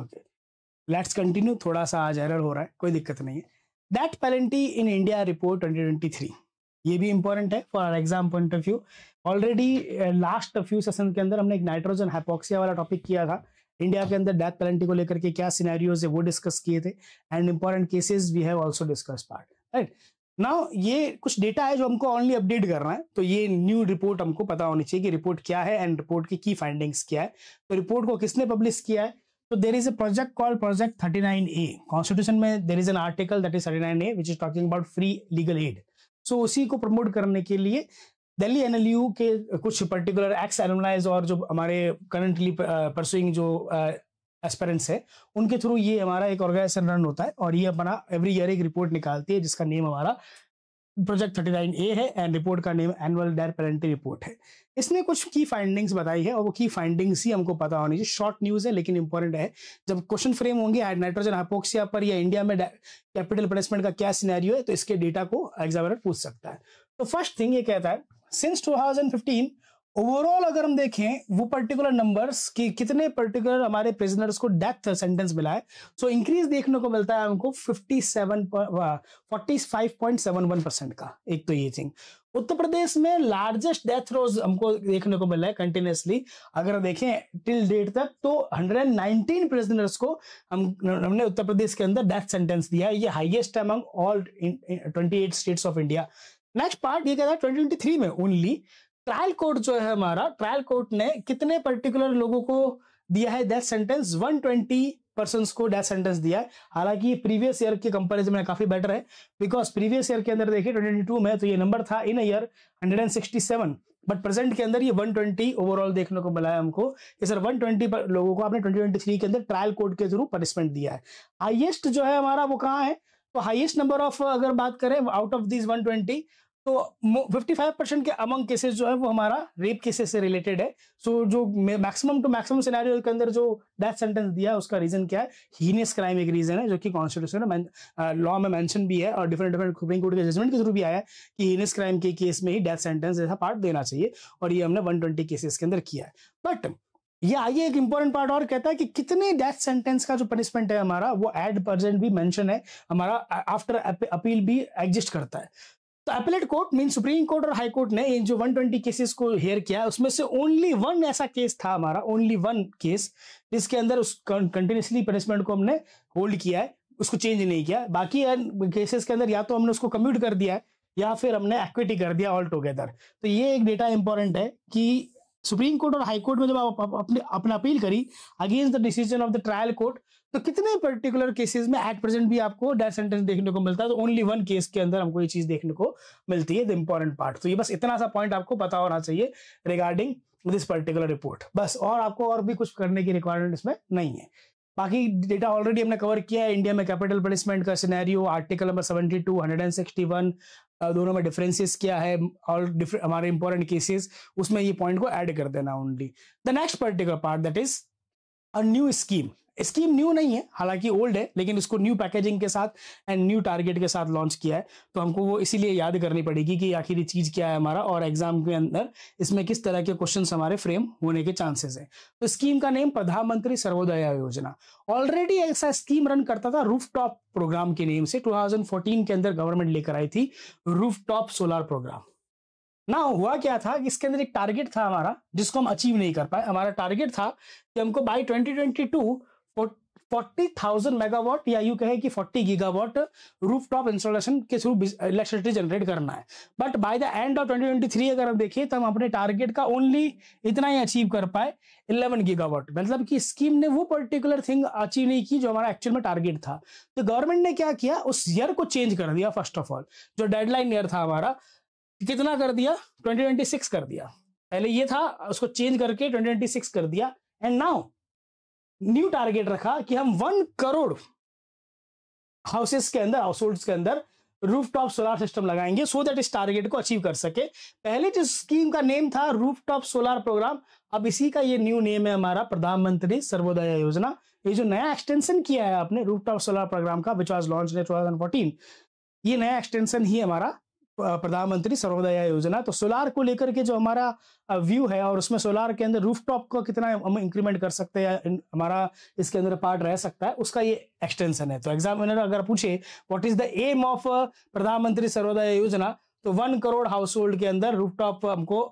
okay let's continue थोड़ा सा आज एरर हो रहा है कोई दिक्कत नहीं है that penalty in India report three ये भी इंपॉर्टेंट है for exam point of view already last few session के अंदर हमने एक नाइट्रोजन हाइपोक्सिया वाला टॉपिक किया था इंडिया के अंदर डेथ पेनल्टी को लेकर के क्या सिनेरियोज है वो डिस्कस किए थे and important cases we have also discuss part right now ये कुछ डेटा है जो हमको ऑनली अपडेट करना है तो ये न्यू रिपोर्ट हमको पता होनी चाहिए कि रिपोर्ट क्या है एंड रिपोर्ट की की फाइंडिंग्स क्या है तो रिपोर्ट को किसने पब्लिश किया है तो there is a project call project thirty nine A constitution में there is an article that is thirty nine A which is talking about free legal aid so उसी को प्रमोट करने के लिए दिल्ली एन के कुछ पर्टिकुलर एक्स एनुलाइज और जो हमारे करंटली परसुइंग जो एस्पेरेंट्स है उनके थ्रू ये हमारा एक ऑर्गेनाइजेशन रन होता है और ये अपना एवरी ईयर एक रिपोर्ट निकालती है जिसका नेम हमारा प्रोजेक्ट थर्टी नाइन ए है एंड रिपोर्ट का name annual death penalty report है इसने कुछ की फाइंडिंग्स बताई है और वो की फाइंडिंग्स ही हमको पता होनी चाहिए शॉर्ट न्यूज है लेकिन इंपॉर्टेंट है जब क्वेश्चन फ्रेम होंगे नाइट्रोजन हाइपोक्सिया पर या इंडिया में कैपिटल प्लेसमेंट का क्या सीनारियो है तो इसके डेटा को एग्जामिनर पूछ सकता है तो फर्स्ट थिंग ये कहता है सिंस 2015 ओवरऑल अगर हम देखें वो पर्टिकुलर नंबर्स कि कितने पर्टिकुलर हमारे प्रिजनर्स को डेथ सेंटेंस मिला है सो so, इंक्रीज देखने को मिलता है हमको 57 45.71 परसेंट का एक तो ये थिंग उत्तर प्रदेश में लार्जेस्ट डेथ रोज हमको देखने को मिला है कंटिन्यूसली अगर देखें टिल डेट तक तो 119 प्रिजनर्स को हम हमने उत्तर प्रदेश के अंदर डेथ सेंटेंस दिया है ये highest among all twenty states of India next part ये कहता है ट्वेंटी में ओनली ट्रायल कोर्ट जो है हमारा ट्रायल कोर्ट ने कितने पर्टिकुलर लोगों को दिया है डेथ सेंटेंस 120 पर्सन को डेथ सेंटेंस दिया है हालांकि प्रीवियस ईयर के कंपेरिजन में काफी बेटर है बिकॉज प्रीवियस ईयर के अंदर देखिए टू में तो ये नंबर था इन ईयर 167 बट प्रेजेंट के अंदर ये 120 ओवरऑल देखने को मिला है हमको ये सर 120 पर लोगों को आपने 2023 के अंदर ट्रायल कोर्ट के थ्रू पनिशमेंट दिया है हाइएस्ट जो है हमारा वो कहाँ है तो हाइएस्ट नंबर ऑफ अगर बात करें आउट ऑफ दिस ट्वेंटी तो 55 परसेंट के अमंग केसेस जो है वो हमारा रेप केसेस से रिलेटेड है सो so, जो मैक्सिमम टू मैक्सिमम सिनेरियो के अंदर जो डेथ सेंटेंस दिया है उसका रीजन क्या है हीनियस क्राइम एक रीजन है जो कि कॉन्स्टिट्यूशन लॉ में मेंशन भी है और डिफरेंट डिफरेंट सुप्रीम कोर्ट के जजमेंट के थ्रू भी आया है कि हीनियस क्राइम के केस में ही डेथ सेंटेंस जैसा पार्ट देना चाहिए और ये हमने वन केसेस के अंदर किया है बट ये आइए एक इंपॉर्टेंट पार्ट और कहता है कि कितने डेथ सेंटेंस का जो पनिशमेंट है हमारा वो एड परसेंट भी मेंशन है हमारा आफ्टर अपील भी एग्जिस्ट करता है तो appellate court mean supreme court और हाई कोर्ट ने इन जो 120 केसेस को हेयर किया उसमें से ओनली वन ऐसा केस था हमारा ओनली वन केस जिसके अंदर उस कंटिन्यूसली पनिशमेंट को हमने होल्ड किया है उसको चेंज नहीं किया बाकी केसेस के अंदर या तो हमने उसको कम्यूट कर दिया है या फिर हमने एक्विटी कर दिया ऑल टुगेदर तो ये एक डेटा इंपॉर्टेंट है कि सुप्रीम कोर्ट और हाई कोर्ट में जब आप अपने अपना अपील करी against the decision of the trial court तो कितने पर्टिकुलर केसेस में एट प्रेजेंट भी आपको डेथ सेंटेंस देखने को मिलता है तो ओनली वन केस के अंदर हमको ये चीज देखने को मिलती है द इम्पोर्टेंट पार्ट तो ये बस इतना सा पॉइंट आपको पता होना चाहिए रिगार्डिंग दिस पर्टिकुलर रिपोर्ट बस और आपको और भी कुछ करने की रिक्वायरमेंट इसमें नहीं है बाकी डेटा ऑलरेडी हमने कवर किया है इंडिया में कैपिटल पनिशमेंट का scenario article number seventy sixty one दोनों में डिफरेंसेस क्या है और हमारे इंपॉर्टेंट केसेस उसमें ये पॉइंट को ऐड कर देना only the next particular part that is a new scheme scheme new नहीं है हालांकि ओल्ड है लेकिन इसको न्यू पैकेजिंग के साथ एंड न्यू टारगेट के साथ लॉन्च किया है तो हमको वो इसीलिए याद करनी पड़ेगी कि आखिर ये चीज क्या है हमारा और एग्जाम के अंदर इसमें किस तरह के क्वेश्चन हमारे फ्रेम होने के चांसेस है तो स्कीम का नेम प्रधानमंत्री सर्वोदय योजना ऑलरेडी ऐसा स्कीम रन करता था रूफ टॉप प्रोग्राम के नेम से टू के अंदर गवर्नमेंट लेकर आई थी रूफ टॉप सोलर प्रोग्राम ना हुआ क्या था इसके अंदर एक टारगेट था हमारा जिसको हम अचीव नहीं कर पाए हमारा टारगेट था कि हमको by twenty forty thousand megawatt या यू कहे कि forty gigawatt roof top installation के थ्रू इलेक्ट्रिसिटी जनरेट करना है but by the end of twenty twenty three अगर हम देखें तो हम अपने टारगेट का ओनली इतना ही अचीव कर पाए इलेवन गीगावॉट मतलब कि स्कीम ने वो पर्टिकुलर थिंग अचीव नहीं की जो हमारा एक्चुअल में टारगेट था तो गवर्नमेंट ने क्या किया उस ईयर को चेंज कर दिया फर्स्ट ऑफ ऑल जो डेडलाइन ईयर था हमारा कितना कर दिया ट्वेंटी ट्वेंटी सिक्स कर दिया पहले ये था उसको चेंज करके ट्वेंटी ट्वेंटी सिक्स कर दिया एंड नाउ न्यू टारगेट रखा कि हम वन करोड़ हाउसेस के अंदर हाउस होल्ड के अंदर रूफटॉप सोलर सिस्टम लगाएंगे सो दैट इस टारगेट को अचीव कर सके पहले जिस तो स्कीम का नेम था रूफटॉप सोलर प्रोग्राम अब इसी का ये न्यू नेम है हमारा प्रधानमंत्री सर्वोदय योजना ये जो नया एक्सटेंशन किया है आपने रूफटॉप सोलर प्रोग्राम का which was launch in two ये नया एक्सटेंशन ही हमारा प्रधानमंत्री सर्वोदय योजना तो सोलार को लेकर के जो हमारा व्यू है और उसमें सोलार के अंदर रूफटॉप को कितना हम इंक्रीमेंट कर सकते हैं हमारा इसके अंदर पार्ट रह सकता है उसका ये एक्सटेंशन है तो एग्जामिनर अगर पूछे what is the aim of प्रधानमंत्री सर्वोदय योजना तो वन करोड़ हाउस होल्ड के अंदर रूफटॉप हमको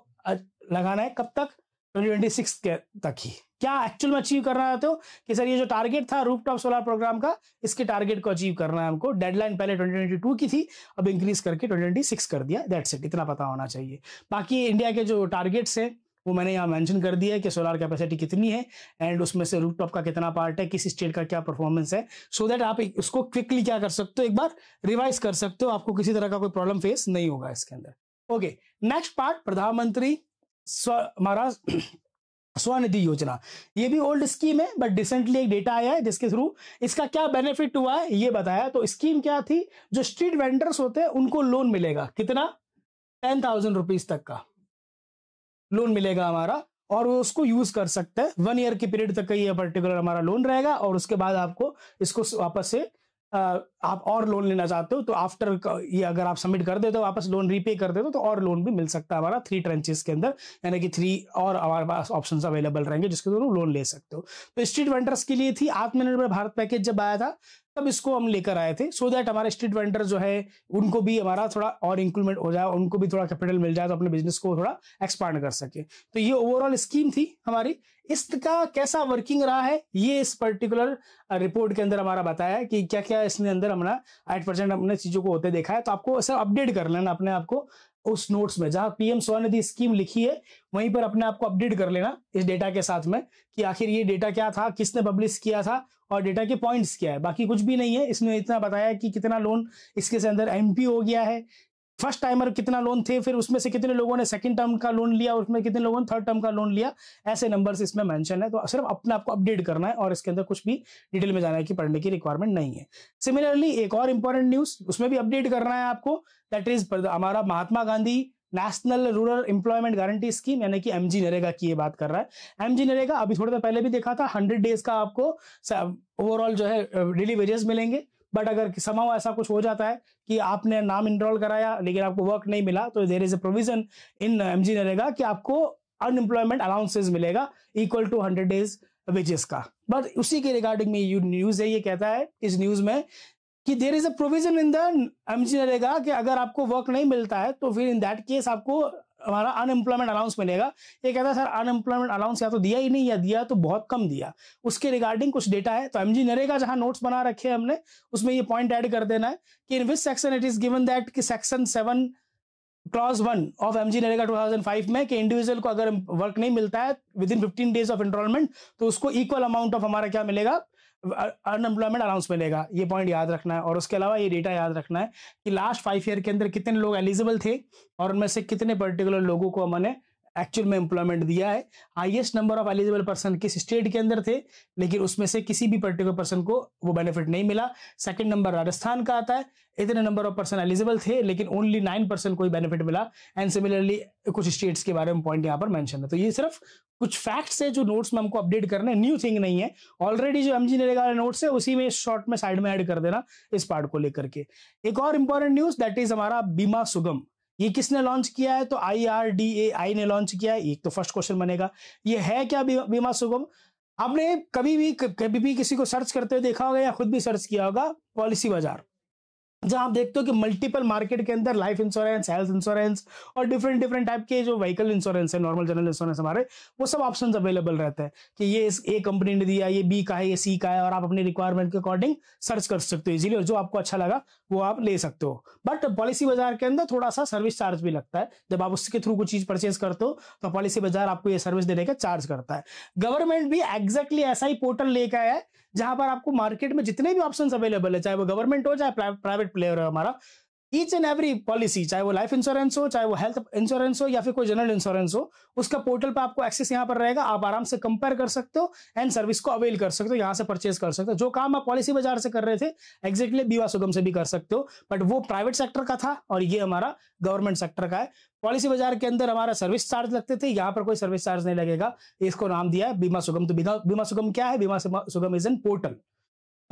लगाना है कब तक 2026 के तक ही क्या एक्चुअल में अचीव करना चाहते हो कि सर ये जो टारगेट था रूफ टॉप सोलर प्रोग्राम का इसके टारगेट को अचीव करना है हमको डेडलाइन पहले 2022 की थी अब इंक्रीज करके 2026 कर दिया दैट्स इट इतना पता होना चाहिए बाकी इंडिया के जो टारगेट्स हैं वो मैंने यहाँ मेंशन कर दिया है कि सोलर कैपेसिटी कितनी है एंड उसमें से रूफ का कितना पार्ट है किस स्टेट का क्या परफॉर्मेंस है सो so दैट आप उसको क्विकली क्या कर सकते हो एक बार रिवाइज कर सकते हो आपको किसी तरह का कोई प्रॉब्लम फेस नहीं होगा इसके अंदर ओके नेक्स्ट पार्ट प्रधानमंत्री महाराज स्वनिधि योजना ये भी ओल्ड स्कीम है बट रिसेंटली एक डेटा आया है जिसके थ्रू इसका क्या बेनिफिट हुआ है ये बताया तो स्कीम क्या थी जो स्ट्रीट वेंडर्स होते हैं उनको लोन मिलेगा कितना टेन थाउजेंड रुपीज तक का लोन मिलेगा हमारा और वो उसको यूज कर सकते हैं वन ईयर के पीरियड तक का ये पर्टिकुलर हमारा लोन रहेगा और उसके बाद आपको इसको वापस से आप और लोन लेना चाहते हो तो आफ्टर ये अगर आप सबमिट कर देते हो वापस लोन रीपे कर देते हो तो और लोन भी मिल सकता है हमारा थ्री ट्रेंचेस के अंदर यानी कि थ्री और हमारे पास ऑप्शन अवेलेबल रहेंगे जिसके थ्रू लोन ले सकते हो तो स्ट्रीट वेंडर्स के लिए थी आत्मनिर्भर भारत पैकेज जब आया था तब इसको हम लेकर आए थे सो दैट हमारे स्ट्रीट वेंडर जो है उनको भी हमारा थोड़ा और इंक्लूमेंट हो जाए उनको भी थोड़ा कैपिटल मिल जाए तो अपने बिजनेस को थोड़ा एक्सपांड कर सके तो ये ओवरऑल स्कीम थी हमारी इसका कैसा वर्किंग रहा है ये इस पर्टिकुलर रिपोर्ट के अंदर हमारा बताया कि क्या क्या इसने अंदर सर हमने आठ परसेंट हमने चीजों को होते देखा है तो आपको सर अपडेट कर लेना अपने आपको उस नोट्स में जहां पीएम स्वनिधि स्कीम लिखी है वहीं पर अपने आपको अपडेट कर लेना इस डेटा के साथ में कि आखिर ये डेटा क्या था किसने पब्लिश किया था और डेटा के पॉइंट्स क्या है बाकी कुछ भी नहीं है इसमें इतना बताया कि कितना लोन इसके अंदर एमपी हो गया है फर्स्ट टाइमर कितना लोन थे फिर उसमें से कितने लोगों ने सेकंड टर्म का लोन लिया उसमें कितने लोगों ने थर्ड टर्म का लोन लिया ऐसे नंबर इसमें मैंशन है तो सिर्फ अपने आपको अपडेट करना है और इसके अंदर कुछ भी डिटेल में जाना है कि पढ़ने की रिक्वायरमेंट नहीं है सिमिलरली एक और इंपॉर्टेंट न्यूज उसमें भी अपडेट करना है आपको दैट इज हमारा Mahatma Gandhi national rural employment guarantee scheme यानी कि एमजी नरेगा की ये बात कर रहा है एमजी नरेगा अभी थोड़ी देर पहले भी देखा था हंड्रेड डेज का आपको ओवरऑल जो है डेली वेजेस मिलेंगे बट अगर समाव ऐसा कुछ हो जाता है कि आपने नाम इनरोल कराया लेकिन आपको वर्क नहीं मिला तो there is a provision in M G NREGA कि आपको अनएम्प्लॉयमेंट अलाउंसेज मिलेगा equal to hundred days wages का बट उसी के रिगार्डिंग में न्यूज है ये कहता है इस न्यूज में कि there is a provision in the M G NREGA कि अगर आपको वर्क नहीं मिलता है तो फिर इन दैट केस आपको हमारा अनएम्प्लॉयमेंट अलाउंस मिलेगा ये कहता है सर अनएम्प्लॉयमेंट अलाउंस या तो दिया ही नहीं या दिया तो बहुत कम दिया उसके रिगार्डिंग कुछ डेटा है तो एम जी नरेगा जहां नोट्स बना रखे हैं हमने उसमें ये पॉइंट ऐड कर देना है कि in which section it is given that कि section seven clause one of M G NREGA two thousand five में कि इंडिविजुअल को अगर वर्क नहीं मिलता है within fifteen days of enrolment तो उसको इक्वल अमाउंट ऑफ हमारा क्या मिलेगा अनएम्प्लॉयमेंट अलाउंस मिलेगा ये पॉइंट याद रखना है और उसके अलावा ये डेटा याद रखना है कि लास्ट फाइव ईयर के अंदर कितने लोग एलिजिबल थे और उनमें से कितने पर्टिकुलर लोगों को हमने एक्चुअल में एम्प्लॉयमेंट दिया है highest number of eligible person किस स्टेट के अंदर थे लेकिन उसमें से किसी भी पर्टिकुलर पर्सन को वो बेनिफिट नहीं मिला सेकंड नंबर राजस्थान का आता है इतने नंबर ऑफ पर्सन एलिजिबल थे लेकिन ओनली नाइन पर्सन को बेनिफिट मिला एंड सिमिलरली कुछ स्टेट्स के बारे में पॉइंट यहाँ पर मैंशन है तो ये सिर्फ कुछ फैक्ट्स है जो नोट्स में हमको अपडेट करने न्यू थिंग नहीं है ऑलरेडी जो एम जी वाले नोट्स है उसी में शॉर्ट में साइड में एड कर देना इस पार्ट को लेकर के एक और इंपॉर्टेंट न्यूज दैट इज हमारा बीमा सुगम ये किसने लॉन्च किया है तो आई ने लॉन्च किया है एक तो फर्स्ट क्वेश्चन बनेगा ये है क्या बीमा सुगम आपने कभी भी कभी भी किसी को सर्च करते हुए देखा होगा या खुद भी सर्च किया होगा पॉलिसी बाजार जहां आप देखते हो कि मल्टीपल मार्केट के अंदर लाइफ इंश्योरेंस हेल्थ इंश्योरेंस और डिफरेंट डिफरेंट टाइप के जो व्हीकल इंश्योरेंस है नॉर्मल जनरल इंश्योरेंस हमारे वो सब ऑप्शन अवेलेबल रहते हैं कि ये इस ए कंपनी ने दिया ये बी का है ये सी का है और आप अपने रिक्वायरमेंट के अकॉर्डिंग सर्च कर सकते हो इजिली और जो आपको अच्छा लगा वो आप ले सकते हो बट पॉलिसी बाजार के अंदर थोड़ा सा सर्विस चार्ज भी लगता है जब आप उसके थ्रू कोई चीज परचेज करते हो तो पॉलिसी बाजार आपको ये सर्विस देने का चार्ज करता है गवर्नमेंट भी एग्जैक्टली ऐसा ही पोर्टल लेकर आया है जहां पर आपको मार्केट में जितने भी ऑप्शन अवेलेबल है चाहे वो गवर्नमेंट हो चाहे प्राइवेट प्लेयर हो हमारा ईच एंड एवरी पॉलिसी चाहे वो लाइफ इंश्योरेंस हो चाहे वो हेल्थ इंश्योरेंस हो या फिर कोई जनरल इंश्योरेंस हो उसका पोर्टल पर आपको एक्सेस यहाँ पर रहेगा आप आराम से कंपेयर कर सकते हो एंड सर्विस को अवेल कर सकते हो यहाँ से परचेज कर सकते हो जो काम आप पॉलिसी बाजार से कर रहे थे एक्जैक्टली बीवा सुगम से भी कर सकते हो बट वो प्राइवेट सेक्टर का था और ये हमारा गवर्नमेंट सेक्टर का है पॉलिसी बाजार के अंदर हमारा सर्विस चार्ज लगते थे यहाँ पर कोई सर्विस चार्ज नहीं लगेगा इसको नाम दिया है बीमा सुगम तो बीमा सुगम क्या है बीमा सुगम इज एन पोर्टल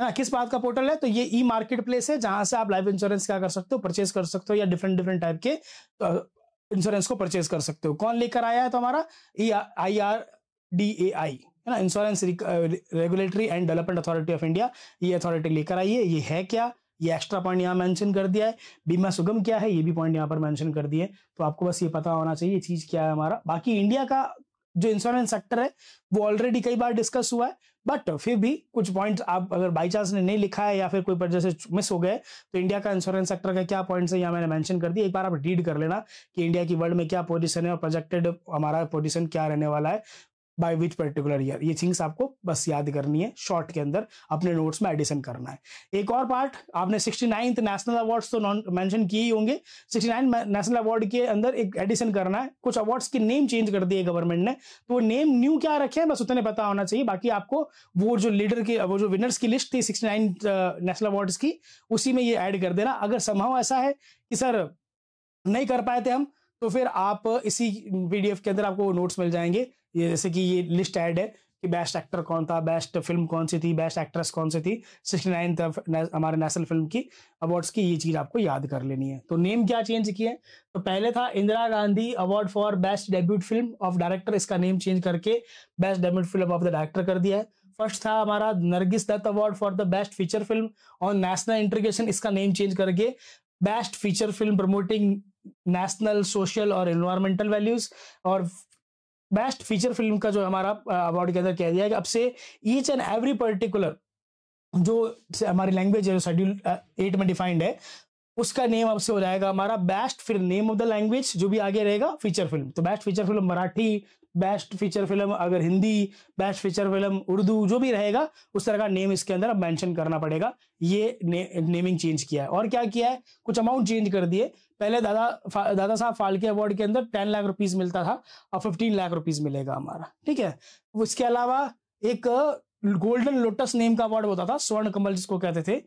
ना हाँ, किस बात का पोर्टल है तो ये ई मार्केट प्लेस है जहां से आप लाइफ इंश्योरेंस क्या कर सकते हो परचेज कर सकते हो या डिफरेंट डिफरेंट टाइप के इंश्योरेंस को परचेज कर सकते हो कौन लेकर आया है तो हमारा ई I R D A I है ना insurance regulatory and development authority of India ये अथॉरिटी लेकर आई है ये है क्या ये एक्स्ट्रा पॉइंट यहाँ मेंशन कर दिया है बीमा सुगम क्या है ये भी पॉइंट यहाँ पर मेंशन कर दिए तो आपको बस ये पता होना चाहिए ये चीज क्या है हमारा बाकी इंडिया का जो इंश्योरेंस सेक्टर है वो ऑलरेडी कई बार डिस्कस हुआ है बट फिर भी कुछ पॉइंट्स आप अगर बाई चांस ने नहीं लिखा है या फिर कोई जैसे मिस हो गए तो इंडिया का इंश्योरेंस सेक्टर का क्या पॉइंट्स है यहाँ मैंने मेंशन कर दिया एक बार आप रीड कर लेना कि इंडिया की वर्ल्ड में क्या पोजीशन है और प्रोजेक्टेड हमारा पोजीशन क्या रहने वाला है बाय विच पर्टिकुलर ईयर ये थिंग्स आपको बस याद करनी है शॉर्ट के अंदर अपने नोट्स में एडिशन करना है एक और पार्ट आपने सिक्सटी नाइन्थ नेशनल अवार्ड्स तो नॉन मैंशन किए ही होंगे सिक्सटी नाइन नेशनल अवार्ड के अंदर एक एडिशन करना है कुछ अवार्ड्स के नेम चेंज कर दिए गवर्नमेंट ने तो वो नेम न्यू क्या रखे हैं बस उतने पता होना चाहिए बाकी आपको वो जो लीडर के वो जो विनर्स की लिस्ट थी सिक्सटी नाइन नेशनल अवार्ड्स की उसी में ये ऐड कर देना अगर संभव ऐसा है कि सर नहीं कर पाए थे हम तो फिर आप इसी पीडीएफ के अंदर आपको नोट्स मिल जाएंगे ये जैसे कि ये लिस्ट ऐड है कि बेस्ट एक्टर कौन था बेस्ट फिल्म कौन सी थी बेस्ट एक्ट्रेस कौन सी थी सिक्सटी नाइन हमारे नेशनल फिल्म की अवार्ड्स की ये चीज़ आपको याद कर लेनी है तो नेम क्या चेंज किया है तो पहले था Indira Gandhi award for best debut film of director इसका नेम चेंज करके best debut film of the director कर दिया है फर्स्ट था हमारा Nargis Dutt award for the best feature film और नेशनल इंटरग्रेशन इसका नेम चेंज करके best feature film promoting national social और एनवायरमेंटल वैल्यूज और बेस्ट फीचर फिल्म का जो हमारा अवार्ड के अंदर कह दिया है कि अब से ईच एंड एवरी पर्टिकुलर जो हमारी लैंग्वेज है जो शेड्यूल एट में डिफाइंड है उसका नेम अब से हो जाएगा हमारा बेस्ट फिर नेम ऑफ द लैंग्वेज जो भी आगे रहेगा फीचर फिल्म तो best feature film Marathi best feature film अगर Hindi best feature film Urdu जो भी रहेगा उस तरह का नेम इसके अंदर अब मेंशन करना पड़ेगा ये ने, नेमिंग चेंज किया है और क्या किया है कुछ अमाउंट चेंज कर दिए पहले दादा दादा साहब फाल्के अवार्ड के अंदर टेन लाख रुपीज मिलता था और फिफ्टीन लाख रुपीज मिलेगा हमारा ठीक है उसके अलावा एक गोल्डन लोटस नेम का अवार्ड होता था स्वर्ण कमल जिसको कहते थे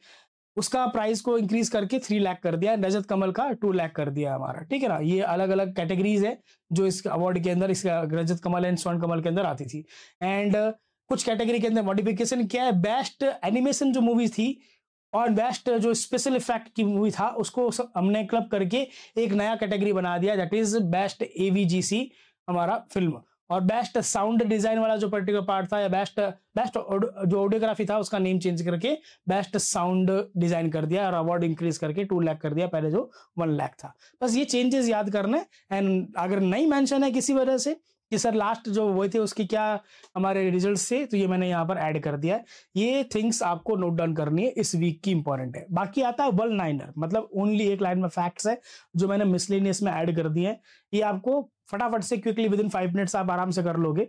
उसका प्राइस को इंक्रीज करके थ्री लाख कर दिया रजत कमल का टू लाख कर दिया हमारा ठीक है ना ये अलग अलग कैटेगरीज है जो इस अवार्ड के अंदर इसका uh, रजत कमल एंड स्वर्ण कमल के अंदर आती थी एंड uh, कुछ कैटेगरी के अंदर मॉडिफिकेशन क्या है बेस्ट एनिमेशन जो मूवीज थी और बेस्ट जो स्पेशल इफेक्ट की मूवी था उसको हमने क्लब करके एक नया कैटेगरी बना दिया दैट इज बेस्ट एवीजीसी हमारा फिल्म और बेस्ट साउंड डिजाइन वाला जो पर्टिकुलर पार्ट था या बेस्ट बेस्ट जो ऑडियोग्राफी था उसका नेम चेंज करके बेस्ट साउंड डिजाइन कर दिया और अवार्ड इंक्रीज करके टू लैख कर दिया पहले जो वन लैख था बस ये चेंजेस याद करना है एंड अगर नहीं मेंशन है किसी वजह से ये सर लास्ट जो हुए थे उसकी क्या हमारे रिजल्ट से तो ये मैंने यहाँ पर ऐड कर दिया है ये थिंग्स आपको नोट डाउन करनी है इस वीक की इंपॉर्टेंट है बाकी आता है वन लाइनर मतलब ओनली एक लाइन में फैक्ट्स है जो मैंने मिसलेनियस में ऐड कर दिए हैं ये आपको फटाफट से quickly within five minutes आप आराम से कर लोगे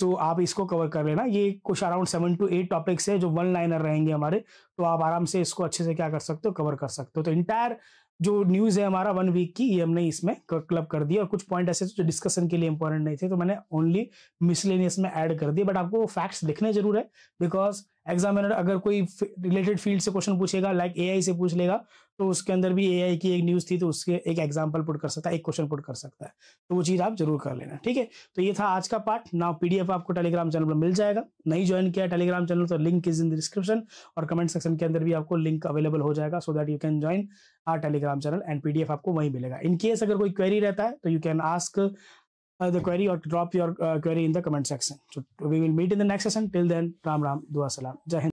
तो आप इसको कवर कर लेना ये कुछ around seven to eight topics है जो वन लाइनर रहेंगे हमारे तो आप आराम से इसको अच्छे से क्या कर सकते हो कवर कर सकते हो तो इंटायर जो न्यूज है हमारा वन वीक की ये हमने इसमें क्लब कर दिया और कुछ पॉइंट ऐसे थे जो डिस्कशन के लिए इंपॉर्टेंट नहीं थे तो मैंने ओनली मिसलेनियस में ऐड कर दिया बट आपको फैक्ट्स लिखने जरूर है बिकॉज एग्जामिनर अगर कोई रिलेटेड फील्ड से क्वेश्चन पूछेगा लाइक like एआई से पूछ लेगा तो उसके अंदर भी एआई की एक न्यूज थी तो उसके एक एग्जाम्पल पुट कर सकता है एक क्वेश्चन पुट कर सकता है तो वो चीज आप जरूर कर लेना ठीक है तो ये था आज का पार्ट नाउ पीडीएफ आपको टेलीग्राम चैनल पर मिल जाएगा नहीं ज्वाइन किया टेलीग्राम चैनल तो लिंक इज इन डिस्क्रिप्शन और कमेंट सेक्शन के अंदर भी आपको लिंक अवेलेबल हो जाएगा so that you can join our Telegram channel and PDF आपको वहीं मिलेगा इनकेस अगर कोई क्वेरी रहता है तो you can ask the query और drop your query in the comment section we will meet in the next session till then Ram Ram दुआ सलाम जय